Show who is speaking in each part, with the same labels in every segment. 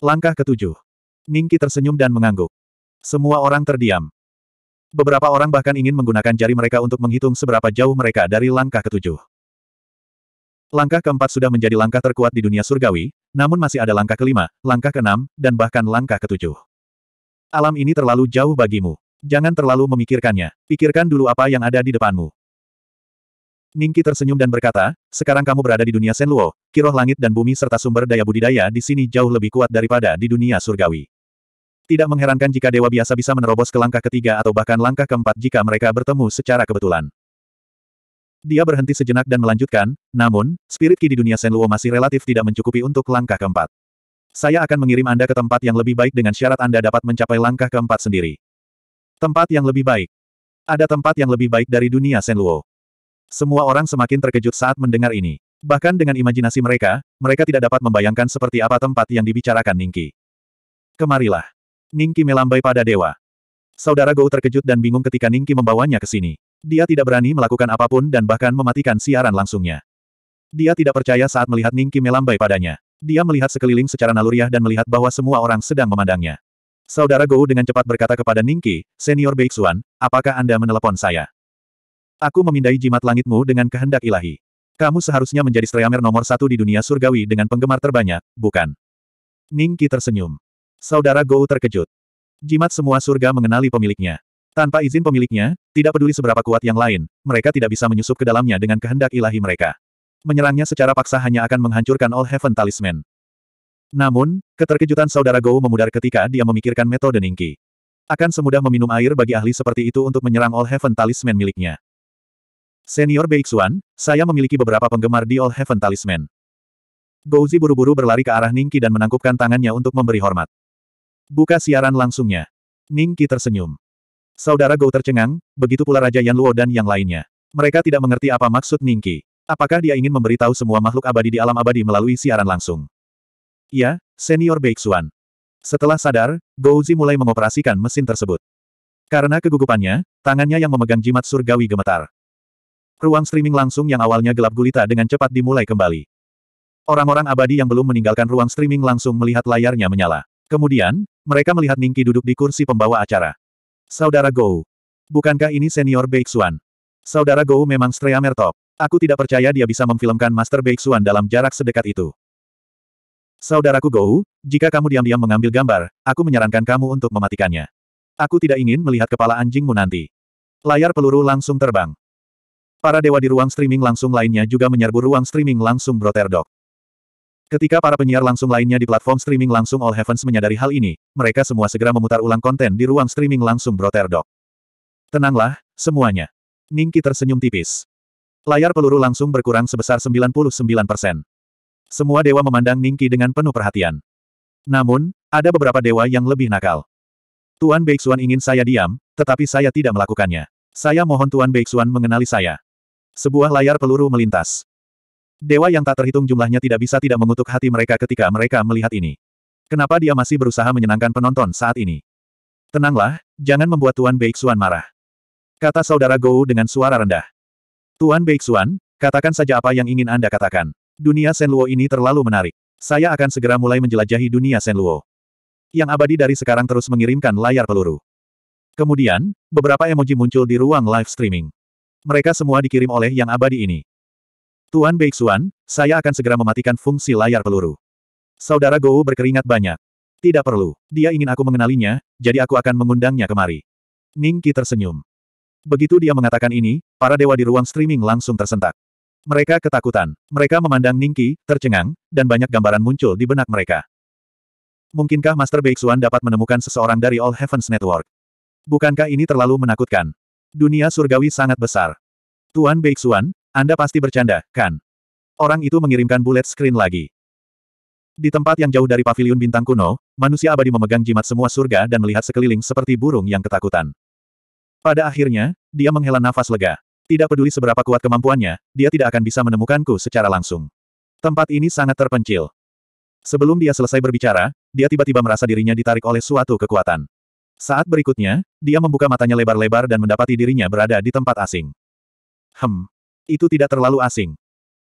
Speaker 1: Langkah ketujuh. Ningki tersenyum dan mengangguk. Semua orang terdiam. Beberapa orang bahkan ingin menggunakan jari mereka untuk menghitung seberapa jauh mereka dari langkah ketujuh. Langkah keempat sudah menjadi langkah terkuat di dunia surgawi, namun masih ada langkah kelima, langkah keenam, dan bahkan langkah ketujuh. Alam ini terlalu jauh bagimu. Jangan terlalu memikirkannya. Pikirkan dulu apa yang ada di depanmu. Ningki tersenyum dan berkata, sekarang kamu berada di dunia Senluo, kiroh langit dan bumi serta sumber daya budidaya di sini jauh lebih kuat daripada di dunia surgawi. Tidak mengherankan jika dewa biasa bisa menerobos ke langkah ketiga atau bahkan langkah keempat jika mereka bertemu secara kebetulan. Dia berhenti sejenak dan melanjutkan, namun, spirit ki di dunia Senluo masih relatif tidak mencukupi untuk langkah keempat. Saya akan mengirim Anda ke tempat yang lebih baik dengan syarat Anda dapat mencapai langkah keempat sendiri. Tempat yang lebih baik. Ada tempat yang lebih baik dari dunia Senluo. Semua orang semakin terkejut saat mendengar ini. Bahkan dengan imajinasi mereka, mereka tidak dapat membayangkan seperti apa tempat yang dibicarakan Ningki. Kemarilah. Ningki melambai pada dewa. Saudara Gou terkejut dan bingung ketika Ningki membawanya ke sini. Dia tidak berani melakukan apapun dan bahkan mematikan siaran langsungnya. Dia tidak percaya saat melihat Ningki melambai padanya. Dia melihat sekeliling secara naluriah dan melihat bahwa semua orang sedang memandangnya. Saudara Gou dengan cepat berkata kepada Ningki, Senior Beixuan, apakah Anda menelepon saya? Aku memindai jimat langitmu dengan kehendak ilahi. Kamu seharusnya menjadi streamer nomor satu di dunia surgawi dengan penggemar terbanyak, bukan? Ningki tersenyum. Saudara Gou terkejut. Jimat semua surga mengenali pemiliknya. Tanpa izin pemiliknya, tidak peduli seberapa kuat yang lain, mereka tidak bisa menyusup ke dalamnya dengan kehendak ilahi mereka. Menyerangnya secara paksa hanya akan menghancurkan All Heaven Talisman. Namun, keterkejutan saudara Gou memudar ketika dia memikirkan metode Ningki. Akan semudah meminum air bagi ahli seperti itu untuk menyerang All Heaven Talisman miliknya. Senior Beixuan, saya memiliki beberapa penggemar di All Heaven Talisman. Gouzi buru-buru berlari ke arah Ningki dan menangkupkan tangannya untuk memberi hormat. Buka siaran langsungnya. Ningki tersenyum. Saudara Gou tercengang, begitu pula Raja Yan Luo dan yang lainnya. Mereka tidak mengerti apa maksud Ningki. Apakah dia ingin memberitahu semua makhluk abadi di alam abadi melalui siaran langsung? Ya, Senior Beixuan. Setelah sadar, Gouzi mulai mengoperasikan mesin tersebut. Karena kegugupannya, tangannya yang memegang jimat surgawi gemetar. Ruang streaming langsung yang awalnya gelap gulita dengan cepat dimulai kembali. Orang-orang abadi yang belum meninggalkan ruang streaming langsung melihat layarnya menyala. Kemudian, mereka melihat Ningki duduk di kursi pembawa acara. Saudara Go. Bukankah ini senior Beixuan? Saudara Go memang streamer top. Aku tidak percaya dia bisa memfilmkan Master Beixuan dalam jarak sedekat itu. Saudaraku Go, jika kamu diam-diam mengambil gambar, aku menyarankan kamu untuk mematikannya. Aku tidak ingin melihat kepala anjingmu nanti. Layar peluru langsung terbang. Para dewa di ruang streaming langsung lainnya juga menyerbu ruang streaming langsung Broterdok. Ketika para penyiar langsung lainnya di platform streaming langsung All Heavens menyadari hal ini, mereka semua segera memutar ulang konten di ruang streaming langsung Broterdok. Tenanglah, semuanya. Ningki tersenyum tipis. Layar peluru langsung berkurang sebesar 99%. Semua dewa memandang Ningki dengan penuh perhatian. Namun, ada beberapa dewa yang lebih nakal. Tuan Beixuan ingin saya diam, tetapi saya tidak melakukannya. Saya mohon Tuan Beixuan mengenali saya. Sebuah layar peluru melintas. Dewa yang tak terhitung jumlahnya tidak bisa tidak mengutuk hati mereka ketika mereka melihat ini. Kenapa dia masih berusaha menyenangkan penonton saat ini? Tenanglah, jangan membuat Tuan Beixuan marah. Kata saudara Gou dengan suara rendah. Tuan Beixuan, katakan saja apa yang ingin Anda katakan. Dunia Senluo ini terlalu menarik. Saya akan segera mulai menjelajahi dunia Senluo. Yang abadi dari sekarang terus mengirimkan layar peluru. Kemudian, beberapa emoji muncul di ruang live streaming. Mereka semua dikirim oleh yang abadi ini. Tuan Beixuan, saya akan segera mematikan fungsi layar peluru. Saudara Gou berkeringat banyak. Tidak perlu. Dia ingin aku mengenalinya, jadi aku akan mengundangnya kemari. Ningki tersenyum. Begitu dia mengatakan ini, para dewa di ruang streaming langsung tersentak. Mereka ketakutan. Mereka memandang Ningki, tercengang, dan banyak gambaran muncul di benak mereka. Mungkinkah Master Beixuan dapat menemukan seseorang dari All Heavens Network? Bukankah ini terlalu menakutkan? Dunia surgawi sangat besar. Tuan Beixuan, Anda pasti bercanda, kan? Orang itu mengirimkan bullet screen lagi. Di tempat yang jauh dari Pavilion bintang kuno, manusia abadi memegang jimat semua surga dan melihat sekeliling seperti burung yang ketakutan. Pada akhirnya, dia menghela nafas lega. Tidak peduli seberapa kuat kemampuannya, dia tidak akan bisa menemukanku secara langsung. Tempat ini sangat terpencil. Sebelum dia selesai berbicara, dia tiba-tiba merasa dirinya ditarik oleh suatu kekuatan. Saat berikutnya, dia membuka matanya lebar-lebar dan mendapati dirinya berada di tempat asing. Hem. Itu tidak terlalu asing.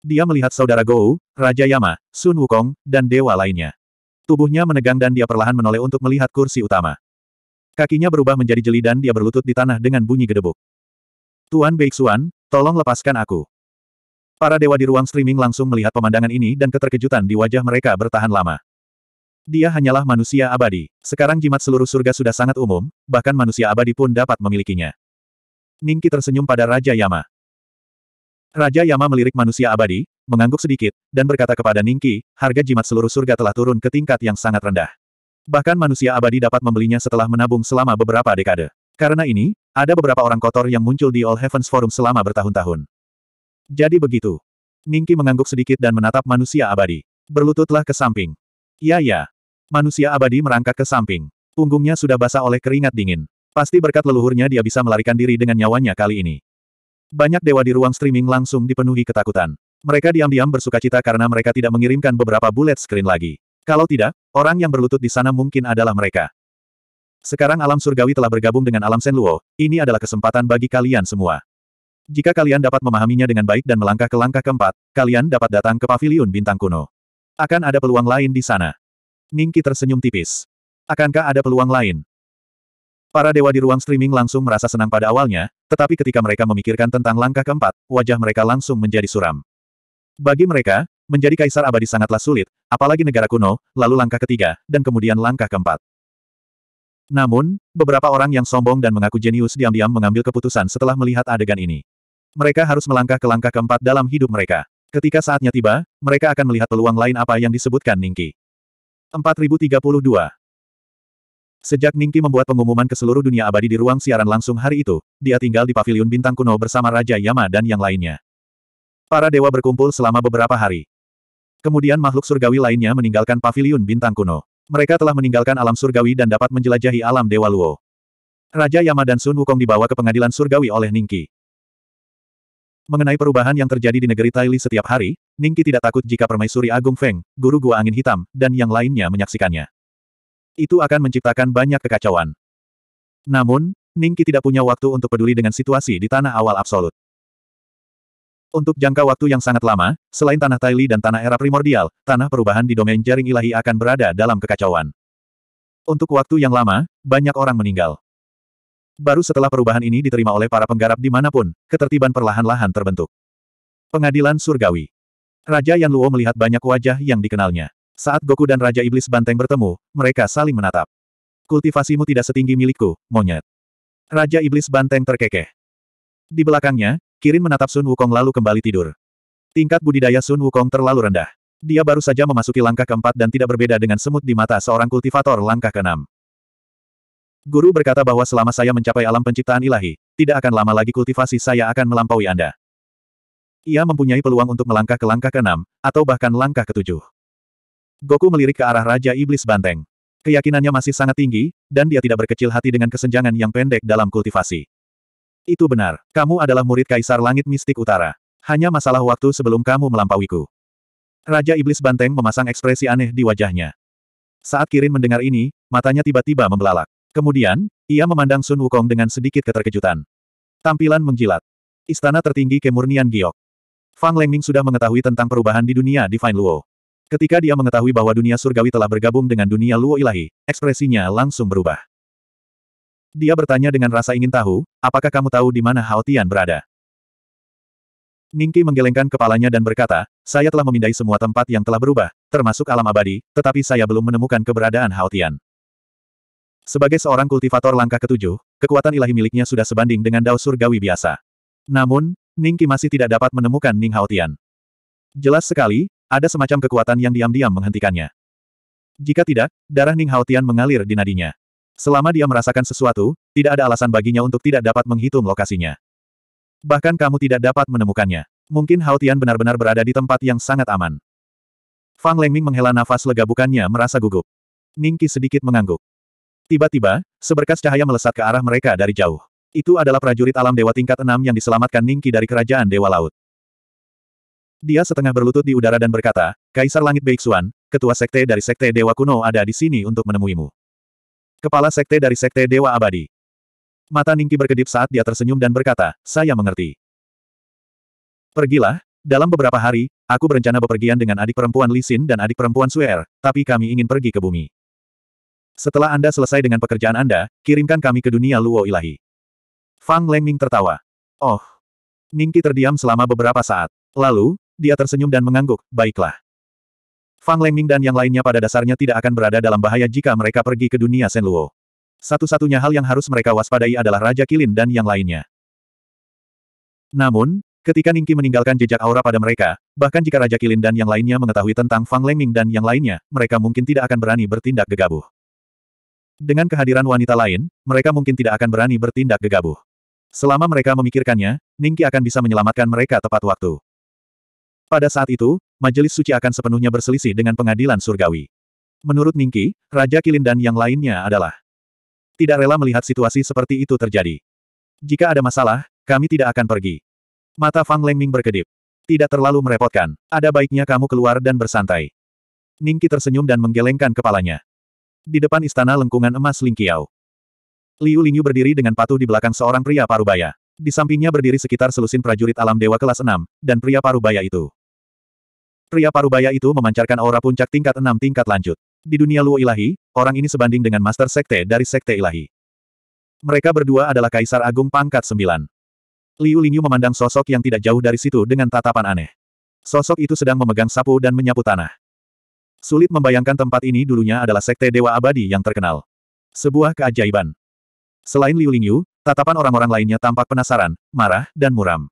Speaker 1: Dia melihat saudara Gou, Raja Yama, Sun Wukong, dan dewa lainnya. Tubuhnya menegang dan dia perlahan menoleh untuk melihat kursi utama. Kakinya berubah menjadi jeli dan dia berlutut di tanah dengan bunyi gedebuk. Tuan Beixuan, tolong lepaskan aku. Para dewa di ruang streaming langsung melihat pemandangan ini dan keterkejutan di wajah mereka bertahan lama. Dia hanyalah manusia abadi. Sekarang jimat seluruh surga sudah sangat umum, bahkan manusia abadi pun dapat memilikinya. Ningki tersenyum pada Raja Yama. Raja Yama melirik manusia abadi, mengangguk sedikit, dan berkata kepada Ningki, harga jimat seluruh surga telah turun ke tingkat yang sangat rendah. Bahkan manusia abadi dapat membelinya setelah menabung selama beberapa dekade. Karena ini, ada beberapa orang kotor yang muncul di All Heavens Forum selama bertahun-tahun. Jadi begitu. Ningki mengangguk sedikit dan menatap manusia abadi. Berlututlah ke samping. Ya, ya. Manusia abadi merangkak ke samping. Punggungnya sudah basah oleh keringat dingin. Pasti berkat leluhurnya dia bisa melarikan diri dengan nyawanya kali ini. Banyak dewa di ruang streaming langsung dipenuhi ketakutan. Mereka diam-diam bersuka cita karena mereka tidak mengirimkan beberapa bullet screen lagi. Kalau tidak, orang yang berlutut di sana mungkin adalah mereka. Sekarang alam surgawi telah bergabung dengan alam Senluo, ini adalah kesempatan bagi kalian semua. Jika kalian dapat memahaminya dengan baik dan melangkah ke langkah keempat, kalian dapat datang ke paviliun bintang kuno. Akan ada peluang lain di sana. Ningki tersenyum tipis. Akankah ada peluang lain? Para dewa di ruang streaming langsung merasa senang pada awalnya, tetapi ketika mereka memikirkan tentang langkah keempat, wajah mereka langsung menjadi suram. Bagi mereka, menjadi kaisar abadi sangatlah sulit, apalagi negara kuno, lalu langkah ketiga, dan kemudian langkah keempat. Namun, beberapa orang yang sombong dan mengaku jenius diam-diam mengambil keputusan setelah melihat adegan ini. Mereka harus melangkah ke langkah keempat dalam hidup mereka. Ketika saatnya tiba, mereka akan melihat peluang lain apa yang disebutkan Ningki. 4032 Sejak Ningki membuat pengumuman ke seluruh dunia abadi di ruang siaran langsung hari itu, dia tinggal di paviliun bintang kuno bersama Raja Yama dan yang lainnya. Para dewa berkumpul selama beberapa hari. Kemudian makhluk surgawi lainnya meninggalkan paviliun bintang kuno. Mereka telah meninggalkan alam surgawi dan dapat menjelajahi alam Dewa Luo. Raja Yama dan Sun Wukong dibawa ke pengadilan surgawi oleh Ningki. Mengenai perubahan yang terjadi di negeri Taili setiap hari, Ningki tidak takut jika permaisuri Agung Feng, guru gua angin hitam, dan yang lainnya menyaksikannya. Itu akan menciptakan banyak kekacauan. Namun, Ningki tidak punya waktu untuk peduli dengan situasi di tanah awal absolut. Untuk jangka waktu yang sangat lama, selain tanah Taili dan tanah era primordial, tanah perubahan di domain jaring ilahi akan berada dalam kekacauan. Untuk waktu yang lama, banyak orang meninggal. Baru setelah perubahan ini diterima oleh para penggarap dimanapun, ketertiban perlahan-lahan terbentuk. Pengadilan Surgawi Raja Yan Luo melihat banyak wajah yang dikenalnya. Saat Goku dan Raja Iblis Banteng bertemu, mereka saling menatap. Kultivasimu tidak setinggi milikku, monyet. Raja Iblis Banteng terkekeh. Di belakangnya, Kirin menatap Sun Wukong lalu kembali tidur. Tingkat budidaya Sun Wukong terlalu rendah. Dia baru saja memasuki langkah keempat dan tidak berbeda dengan semut di mata seorang kultivator langkah keenam. Guru berkata bahwa selama saya mencapai alam penciptaan ilahi, tidak akan lama lagi kultivasi saya akan melampaui Anda. Ia mempunyai peluang untuk melangkah ke langkah keenam, atau bahkan langkah ketujuh. Goku melirik ke arah Raja Iblis Banteng. Keyakinannya masih sangat tinggi, dan dia tidak berkecil hati dengan kesenjangan yang pendek dalam kultivasi. Itu benar, kamu adalah murid Kaisar Langit Mistik Utara. Hanya masalah waktu sebelum kamu melampauiku. Raja Iblis Banteng memasang ekspresi aneh di wajahnya. Saat Kirin mendengar ini, matanya tiba-tiba membelalak. Kemudian, ia memandang Sun Wukong dengan sedikit keterkejutan. Tampilan menjilat. Istana tertinggi kemurnian giok. Fang Lengming sudah mengetahui tentang perubahan di dunia Divine Luo. Ketika dia mengetahui bahwa dunia surgawi telah bergabung dengan dunia Luo Ilahi, ekspresinya langsung berubah. Dia bertanya dengan rasa ingin tahu, apakah kamu tahu di mana Hao Tian berada? Ningki menggelengkan kepalanya dan berkata, saya telah memindai semua tempat yang telah berubah, termasuk alam abadi, tetapi saya belum menemukan keberadaan Hao Tian. Sebagai seorang kultivator langkah ketujuh, kekuatan ilahi miliknya sudah sebanding dengan dao surgawi biasa. Namun, Ningki masih tidak dapat menemukan Ning Hao Tian. Jelas sekali, ada semacam kekuatan yang diam-diam menghentikannya. Jika tidak, darah Ning Haotian mengalir di nadinya. Selama dia merasakan sesuatu, tidak ada alasan baginya untuk tidak dapat menghitung lokasinya. Bahkan kamu tidak dapat menemukannya. Mungkin Haotian benar-benar berada di tempat yang sangat aman. Fang Lengming menghela nafas lega bukannya merasa gugup. Ningki sedikit mengangguk. Tiba-tiba, seberkas cahaya melesat ke arah mereka dari jauh. Itu adalah prajurit alam dewa tingkat enam yang diselamatkan Ningki dari kerajaan Dewa Laut. Dia setengah berlutut di udara dan berkata, Kaisar Langit Beixuan, ketua sekte dari sekte Dewa Kuno ada di sini untuk menemuimu. Kepala sekte dari sekte Dewa Abadi. Mata Ningki berkedip saat dia tersenyum dan berkata, saya mengerti. Pergilah, dalam beberapa hari, aku berencana bepergian dengan adik perempuan Lisin dan adik perempuan Suer, er, tapi kami ingin pergi ke bumi. Setelah Anda selesai dengan pekerjaan Anda, kirimkan kami ke dunia Luo Ilahi. Fang Lengming tertawa. Oh. Ningki terdiam selama beberapa saat. Lalu, dia tersenyum dan mengangguk, baiklah. Fang Lengming dan yang lainnya pada dasarnya tidak akan berada dalam bahaya jika mereka pergi ke dunia Senluo. Satu-satunya hal yang harus mereka waspadai adalah Raja Kilin dan yang lainnya. Namun, ketika Ningki meninggalkan jejak aura pada mereka, bahkan jika Raja Kilin dan yang lainnya mengetahui tentang Fang Lengming dan yang lainnya, mereka mungkin tidak akan berani bertindak gegabah. Dengan kehadiran wanita lain, mereka mungkin tidak akan berani bertindak gegabah. Selama mereka memikirkannya, Ningki akan bisa menyelamatkan mereka tepat waktu. Pada saat itu, majelis suci akan sepenuhnya berselisih dengan pengadilan surgawi. Menurut Ningki, Raja Kilin dan yang lainnya adalah tidak rela melihat situasi seperti itu terjadi. Jika ada masalah, kami tidak akan pergi. Mata Fang Lengming berkedip. Tidak terlalu merepotkan. Ada baiknya kamu keluar dan bersantai. Ningki tersenyum dan menggelengkan kepalanya. Di depan istana lengkungan emas Lingqiao. Liu Lingyu berdiri dengan patuh di belakang seorang pria parubaya. Di sampingnya berdiri sekitar selusin prajurit alam dewa kelas 6, dan pria parubaya itu. Pria parubaya itu memancarkan aura puncak tingkat enam tingkat lanjut. Di dunia Luo Ilahi, orang ini sebanding dengan Master Sekte dari Sekte Ilahi. Mereka berdua adalah Kaisar Agung Pangkat Sembilan. Liu Lingyu memandang sosok yang tidak jauh dari situ dengan tatapan aneh. Sosok itu sedang memegang sapu dan menyapu tanah. Sulit membayangkan tempat ini dulunya adalah Sekte Dewa Abadi yang terkenal. Sebuah keajaiban. Selain Liu Lingyu, tatapan orang-orang lainnya tampak penasaran, marah, dan muram.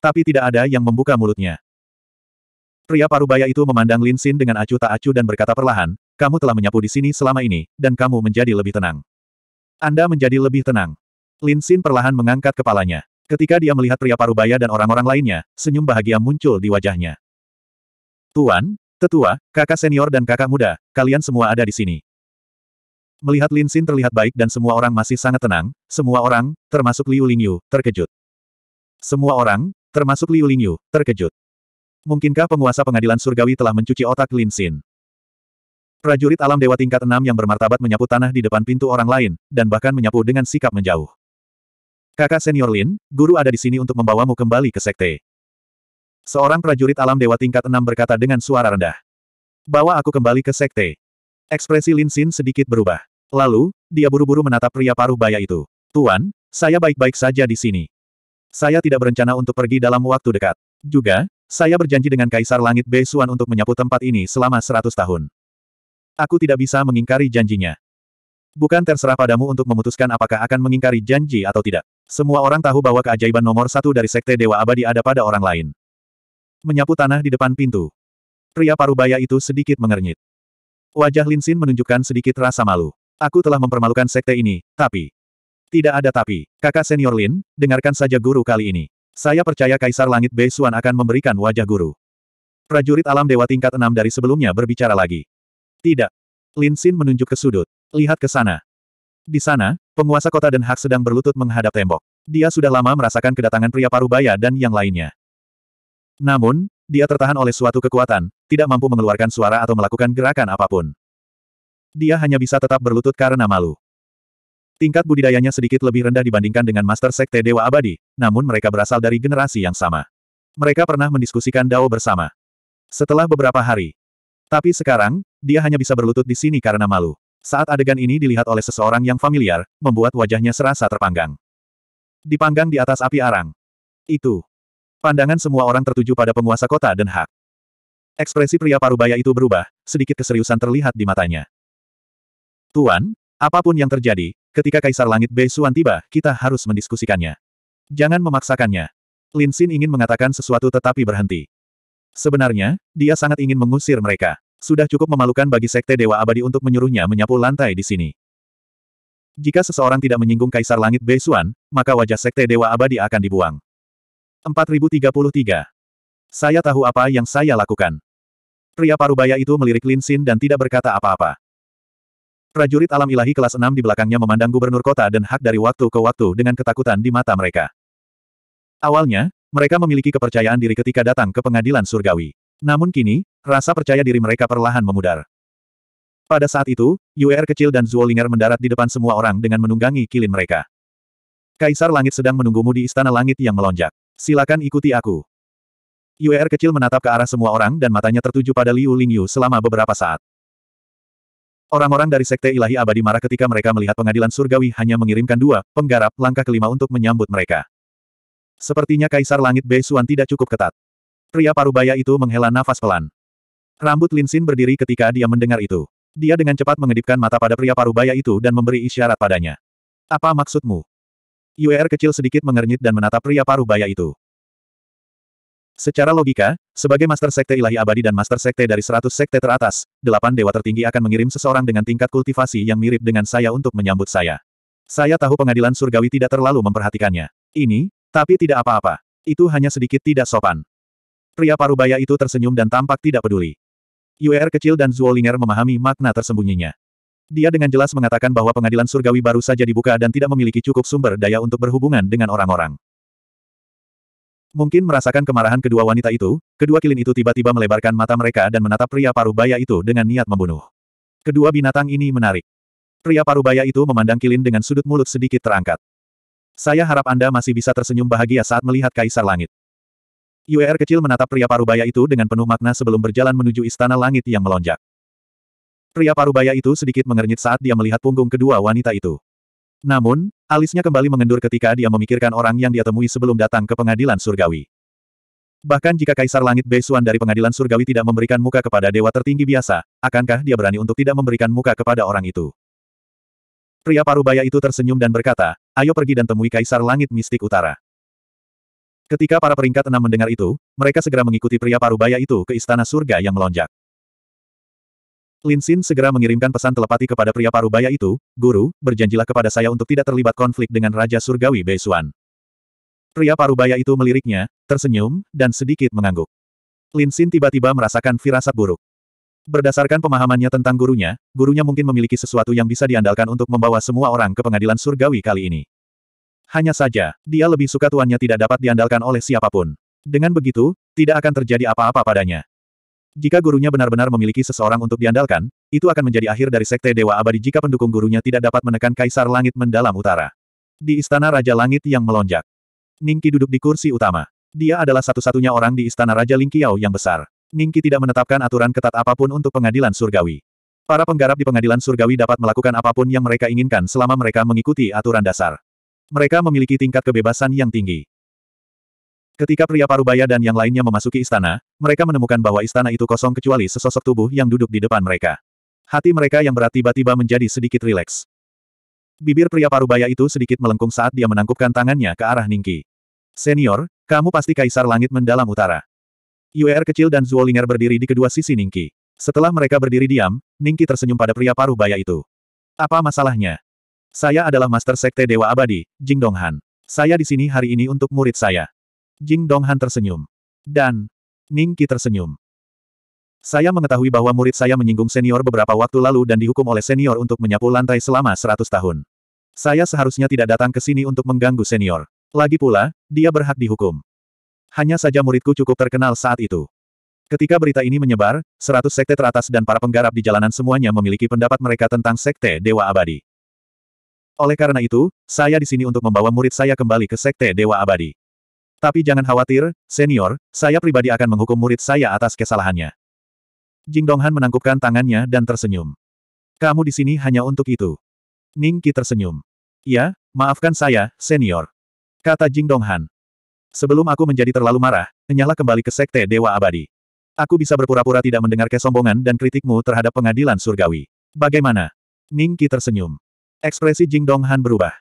Speaker 1: Tapi tidak ada yang membuka mulutnya. Pria parubaya itu memandang Lin Xin dengan acuh tak acuh dan berkata perlahan, kamu telah menyapu di sini selama ini, dan kamu menjadi lebih tenang. Anda menjadi lebih tenang. Lin Xin perlahan mengangkat kepalanya. Ketika dia melihat pria parubaya dan orang-orang lainnya, senyum bahagia muncul di wajahnya. Tuan, tetua, kakak senior dan kakak muda, kalian semua ada di sini. Melihat Lin Xin terlihat baik dan semua orang masih sangat tenang, semua orang, termasuk Liu Lingyu, terkejut. Semua orang, termasuk Liu Lingyu, terkejut. Mungkinkah penguasa pengadilan surgawi telah mencuci otak Lin Xin? Prajurit alam dewa tingkat enam yang bermartabat menyapu tanah di depan pintu orang lain, dan bahkan menyapu dengan sikap menjauh. Kakak senior Lin, guru ada di sini untuk membawamu kembali ke sekte. Seorang prajurit alam dewa tingkat enam berkata dengan suara rendah. Bawa aku kembali ke sekte. Ekspresi Lin Xin sedikit berubah. Lalu, dia buru-buru menatap pria paruh baya itu. Tuan, saya baik-baik saja di sini. Saya tidak berencana untuk pergi dalam waktu dekat. Juga, saya berjanji dengan Kaisar Langit Beisuan untuk menyapu tempat ini selama seratus tahun. Aku tidak bisa mengingkari janjinya. Bukan terserah padamu untuk memutuskan apakah akan mengingkari janji atau tidak. Semua orang tahu bahwa keajaiban nomor satu dari Sekte Dewa Abadi ada pada orang lain. Menyapu tanah di depan pintu. Pria parubaya itu sedikit mengernyit. Wajah Linsin menunjukkan sedikit rasa malu. Aku telah mempermalukan sekte ini, tapi... Tidak ada tapi. Kakak senior Lin, dengarkan saja guru kali ini. Saya percaya Kaisar Langit Bei Beisuan akan memberikan wajah guru. Prajurit alam dewa tingkat enam dari sebelumnya berbicara lagi. Tidak. Lin Xin menunjuk ke sudut. Lihat ke sana. Di sana, penguasa kota Den Haag sedang berlutut menghadap tembok. Dia sudah lama merasakan kedatangan pria parubaya dan yang lainnya. Namun, dia tertahan oleh suatu kekuatan, tidak mampu mengeluarkan suara atau melakukan gerakan apapun. Dia hanya bisa tetap berlutut karena malu. Tingkat budidayanya sedikit lebih rendah dibandingkan dengan Master Sekte Dewa Abadi, namun mereka berasal dari generasi yang sama. Mereka pernah mendiskusikan Dao bersama. Setelah beberapa hari. Tapi sekarang, dia hanya bisa berlutut di sini karena malu. Saat adegan ini dilihat oleh seseorang yang familiar, membuat wajahnya serasa terpanggang. Dipanggang di atas api arang. Itu. Pandangan semua orang tertuju pada penguasa kota Den Haag. Ekspresi pria parubaya itu berubah, sedikit keseriusan terlihat di matanya. Tuan, apapun yang terjadi, Ketika Kaisar Langit Bei Xuan tiba, kita harus mendiskusikannya. Jangan memaksakannya. Lin Xin ingin mengatakan sesuatu tetapi berhenti. Sebenarnya, dia sangat ingin mengusir mereka. Sudah cukup memalukan bagi Sekte Dewa Abadi untuk menyuruhnya menyapu lantai di sini. Jika seseorang tidak menyinggung Kaisar Langit Bei Suan, maka wajah Sekte Dewa Abadi akan dibuang. 4033. Saya tahu apa yang saya lakukan. Pria parubaya itu melirik Lin Xin dan tidak berkata apa-apa. Prajurit alam ilahi kelas 6 di belakangnya memandang gubernur kota dan Hak dari waktu ke waktu dengan ketakutan di mata mereka. Awalnya, mereka memiliki kepercayaan diri ketika datang ke pengadilan surgawi. Namun kini, rasa percaya diri mereka perlahan memudar. Pada saat itu, UR kecil dan Zuolinger mendarat di depan semua orang dengan menunggangi kilin mereka. Kaisar Langit sedang menunggumu di istana langit yang melonjak. Silakan ikuti aku. UR kecil menatap ke arah semua orang dan matanya tertuju pada Liu Lingyu selama beberapa saat. Orang-orang dari Sekte Ilahi Abadi marah ketika mereka melihat pengadilan surgawi hanya mengirimkan dua, penggarap, langkah kelima untuk menyambut mereka. Sepertinya Kaisar Langit Beisuan tidak cukup ketat. Pria parubaya itu menghela nafas pelan. Rambut Linsin berdiri ketika dia mendengar itu. Dia dengan cepat mengedipkan mata pada pria parubaya itu dan memberi isyarat padanya. Apa maksudmu? Yuer er kecil sedikit mengernyit dan menatap pria parubaya itu. Secara logika, sebagai Master Sekte Ilahi Abadi dan Master Sekte dari seratus Sekte teratas, delapan dewa tertinggi akan mengirim seseorang dengan tingkat kultivasi yang mirip dengan saya untuk menyambut saya. Saya tahu pengadilan surgawi tidak terlalu memperhatikannya. Ini, tapi tidak apa-apa. Itu hanya sedikit tidak sopan. Pria parubaya itu tersenyum dan tampak tidak peduli. UR kecil dan Zuolinger memahami makna tersembunyinya. Dia dengan jelas mengatakan bahwa pengadilan surgawi baru saja dibuka dan tidak memiliki cukup sumber daya untuk berhubungan dengan orang-orang. Mungkin merasakan kemarahan kedua wanita itu, kedua kilin itu tiba-tiba melebarkan mata mereka dan menatap pria paruh baya itu dengan niat membunuh. Kedua binatang ini menarik. Pria paruh baya itu memandang kilin dengan sudut mulut sedikit terangkat. Saya harap Anda masih bisa tersenyum bahagia saat melihat kaisar langit. Yuer er kecil menatap pria paruh baya itu dengan penuh makna sebelum berjalan menuju istana langit yang melonjak. Pria parubaya itu sedikit mengernyit saat dia melihat punggung kedua wanita itu. Namun, alisnya kembali mengendur ketika dia memikirkan orang yang dia temui sebelum datang ke pengadilan surgawi. Bahkan jika Kaisar Langit Beisuan dari pengadilan surgawi tidak memberikan muka kepada dewa tertinggi biasa, akankah dia berani untuk tidak memberikan muka kepada orang itu? Pria parubaya itu tersenyum dan berkata, ayo pergi dan temui Kaisar Langit Mistik Utara. Ketika para peringkat enam mendengar itu, mereka segera mengikuti pria parubaya itu ke istana surga yang melonjak. Lin Xin segera mengirimkan pesan telepati kepada pria parubaya itu, Guru, berjanjilah kepada saya untuk tidak terlibat konflik dengan Raja Surgawi Beisuan. Pria parubaya itu meliriknya, tersenyum, dan sedikit mengangguk. Lin Xin tiba-tiba merasakan firasat buruk. Berdasarkan pemahamannya tentang gurunya, gurunya mungkin memiliki sesuatu yang bisa diandalkan untuk membawa semua orang ke pengadilan surgawi kali ini. Hanya saja, dia lebih suka tuannya tidak dapat diandalkan oleh siapapun. Dengan begitu, tidak akan terjadi apa-apa padanya. Jika gurunya benar-benar memiliki seseorang untuk diandalkan, itu akan menjadi akhir dari Sekte Dewa Abadi jika pendukung gurunya tidak dapat menekan Kaisar Langit mendalam utara. Di Istana Raja Langit yang melonjak. Ningki duduk di kursi utama. Dia adalah satu-satunya orang di Istana Raja Lingqiao yang besar. Ningki tidak menetapkan aturan ketat apapun untuk pengadilan surgawi. Para penggarap di pengadilan surgawi dapat melakukan apapun yang mereka inginkan selama mereka mengikuti aturan dasar. Mereka memiliki tingkat kebebasan yang tinggi. Ketika pria parubaya dan yang lainnya memasuki istana, mereka menemukan bahwa istana itu kosong kecuali sesosok tubuh yang duduk di depan mereka. Hati mereka yang berat tiba-tiba menjadi sedikit rileks. Bibir pria parubaya itu sedikit melengkung saat dia menangkupkan tangannya ke arah Ningki. Senior, kamu pasti kaisar langit mendalam utara. Yuer er kecil dan Zuolinger berdiri di kedua sisi Ningki. Setelah mereka berdiri diam, Ningki tersenyum pada pria parubaya itu. Apa masalahnya? Saya adalah Master Sekte Dewa Abadi, Jing Donghan. Saya di sini hari ini untuk murid saya. Jing Donghan tersenyum. Dan, Ning Qi tersenyum. Saya mengetahui bahwa murid saya menyinggung senior beberapa waktu lalu dan dihukum oleh senior untuk menyapu lantai selama 100 tahun. Saya seharusnya tidak datang ke sini untuk mengganggu senior. Lagi pula, dia berhak dihukum. Hanya saja muridku cukup terkenal saat itu. Ketika berita ini menyebar, seratus sekte teratas dan para penggarap di jalanan semuanya memiliki pendapat mereka tentang sekte Dewa Abadi. Oleh karena itu, saya di sini untuk membawa murid saya kembali ke sekte Dewa Abadi. Tapi jangan khawatir, senior, saya pribadi akan menghukum murid saya atas kesalahannya. Jing Donghan menangkupkan tangannya dan tersenyum. Kamu di sini hanya untuk itu. Ning Qi tersenyum. Ya, maafkan saya, senior. Kata Jing Donghan. Sebelum aku menjadi terlalu marah, nyala kembali ke Sekte Dewa Abadi. Aku bisa berpura-pura tidak mendengar kesombongan dan kritikmu terhadap pengadilan surgawi. Bagaimana? Ning Qi tersenyum. Ekspresi Jing Donghan berubah.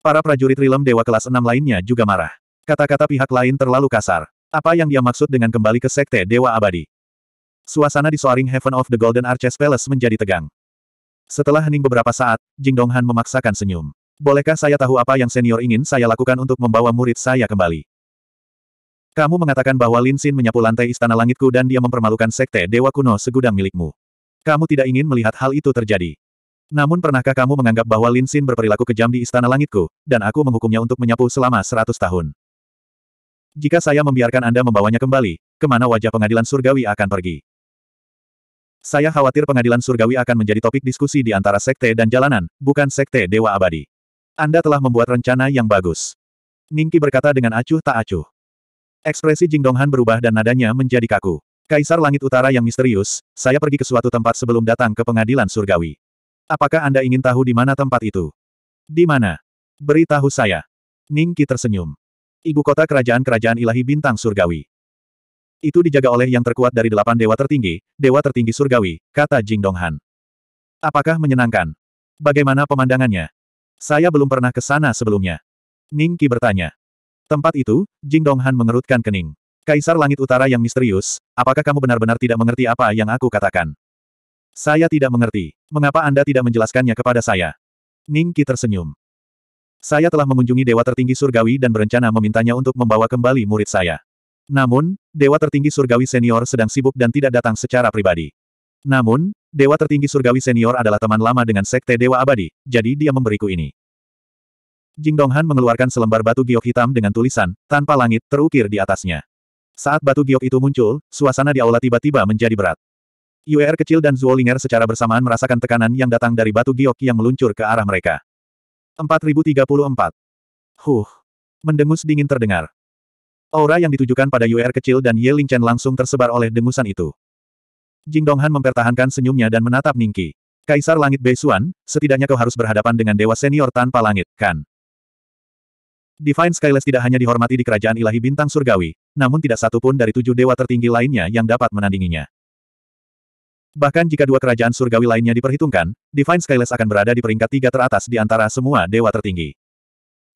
Speaker 1: Para prajurit Rilem Dewa kelas Enam lainnya juga marah. Kata-kata pihak lain terlalu kasar. Apa yang dia maksud dengan kembali ke Sekte Dewa Abadi? Suasana di Soaring Heaven of the Golden Arches Palace menjadi tegang. Setelah hening beberapa saat, Jing Dong Han memaksakan senyum. Bolehkah saya tahu apa yang senior ingin saya lakukan untuk membawa murid saya kembali? Kamu mengatakan bahwa Lin Xin menyapu lantai istana langitku dan dia mempermalukan sekte dewa kuno segudang milikmu. Kamu tidak ingin melihat hal itu terjadi. Namun pernahkah kamu menganggap bahwa Lin Xin berperilaku kejam di istana langitku, dan aku menghukumnya untuk menyapu selama seratus tahun? Jika saya membiarkan Anda membawanya kembali, kemana wajah pengadilan surgawi akan pergi? Saya khawatir pengadilan surgawi akan menjadi topik diskusi di antara sekte dan jalanan, bukan sekte dewa abadi. Anda telah membuat rencana yang bagus. Ningki berkata dengan acuh tak acuh. Ekspresi Jing Donghan berubah dan nadanya menjadi kaku. Kaisar Langit Utara yang misterius, saya pergi ke suatu tempat sebelum datang ke pengadilan surgawi. Apakah Anda ingin tahu di mana tempat itu? Di mana? Beritahu saya. Ningki tersenyum. Ibu kota kerajaan-kerajaan ilahi bintang surgawi. Itu dijaga oleh yang terkuat dari delapan dewa tertinggi, dewa tertinggi surgawi, kata Jing Donghan. Apakah menyenangkan? Bagaimana pemandangannya? Saya belum pernah ke sana sebelumnya. Ning Qi bertanya. Tempat itu, Jing Donghan mengerutkan kening. Kaisar Langit Utara yang misterius, apakah kamu benar-benar tidak mengerti apa yang aku katakan? Saya tidak mengerti. Mengapa Anda tidak menjelaskannya kepada saya? Ning Qi tersenyum. Saya telah mengunjungi dewa tertinggi surgawi dan berencana memintanya untuk membawa kembali murid saya. Namun, dewa tertinggi surgawi senior sedang sibuk dan tidak datang secara pribadi. Namun, dewa tertinggi surgawi senior adalah teman lama dengan sekte dewa abadi, jadi dia memberiku ini. Jing Donghan mengeluarkan selembar batu giok hitam dengan tulisan, tanpa langit, terukir di atasnya. Saat batu giok itu muncul, suasana di aula tiba-tiba menjadi berat. Yuer kecil dan Zuo Ling'er secara bersamaan merasakan tekanan yang datang dari batu giok yang meluncur ke arah mereka. 4034. Huh. Mendengus dingin terdengar. Aura yang ditujukan pada UR kecil dan Ye Lingchen langsung tersebar oleh dengusan itu. Jing Donghan mempertahankan senyumnya dan menatap Ningki. Kaisar Langit Beisuan, setidaknya kau harus berhadapan dengan dewa senior tanpa langit, kan? Divine Skyless tidak hanya dihormati di kerajaan ilahi bintang surgawi, namun tidak satu pun dari tujuh dewa tertinggi lainnya yang dapat menandinginya. Bahkan jika dua kerajaan surgawi lainnya diperhitungkan, Divine Skyless akan berada di peringkat tiga teratas di antara semua dewa tertinggi.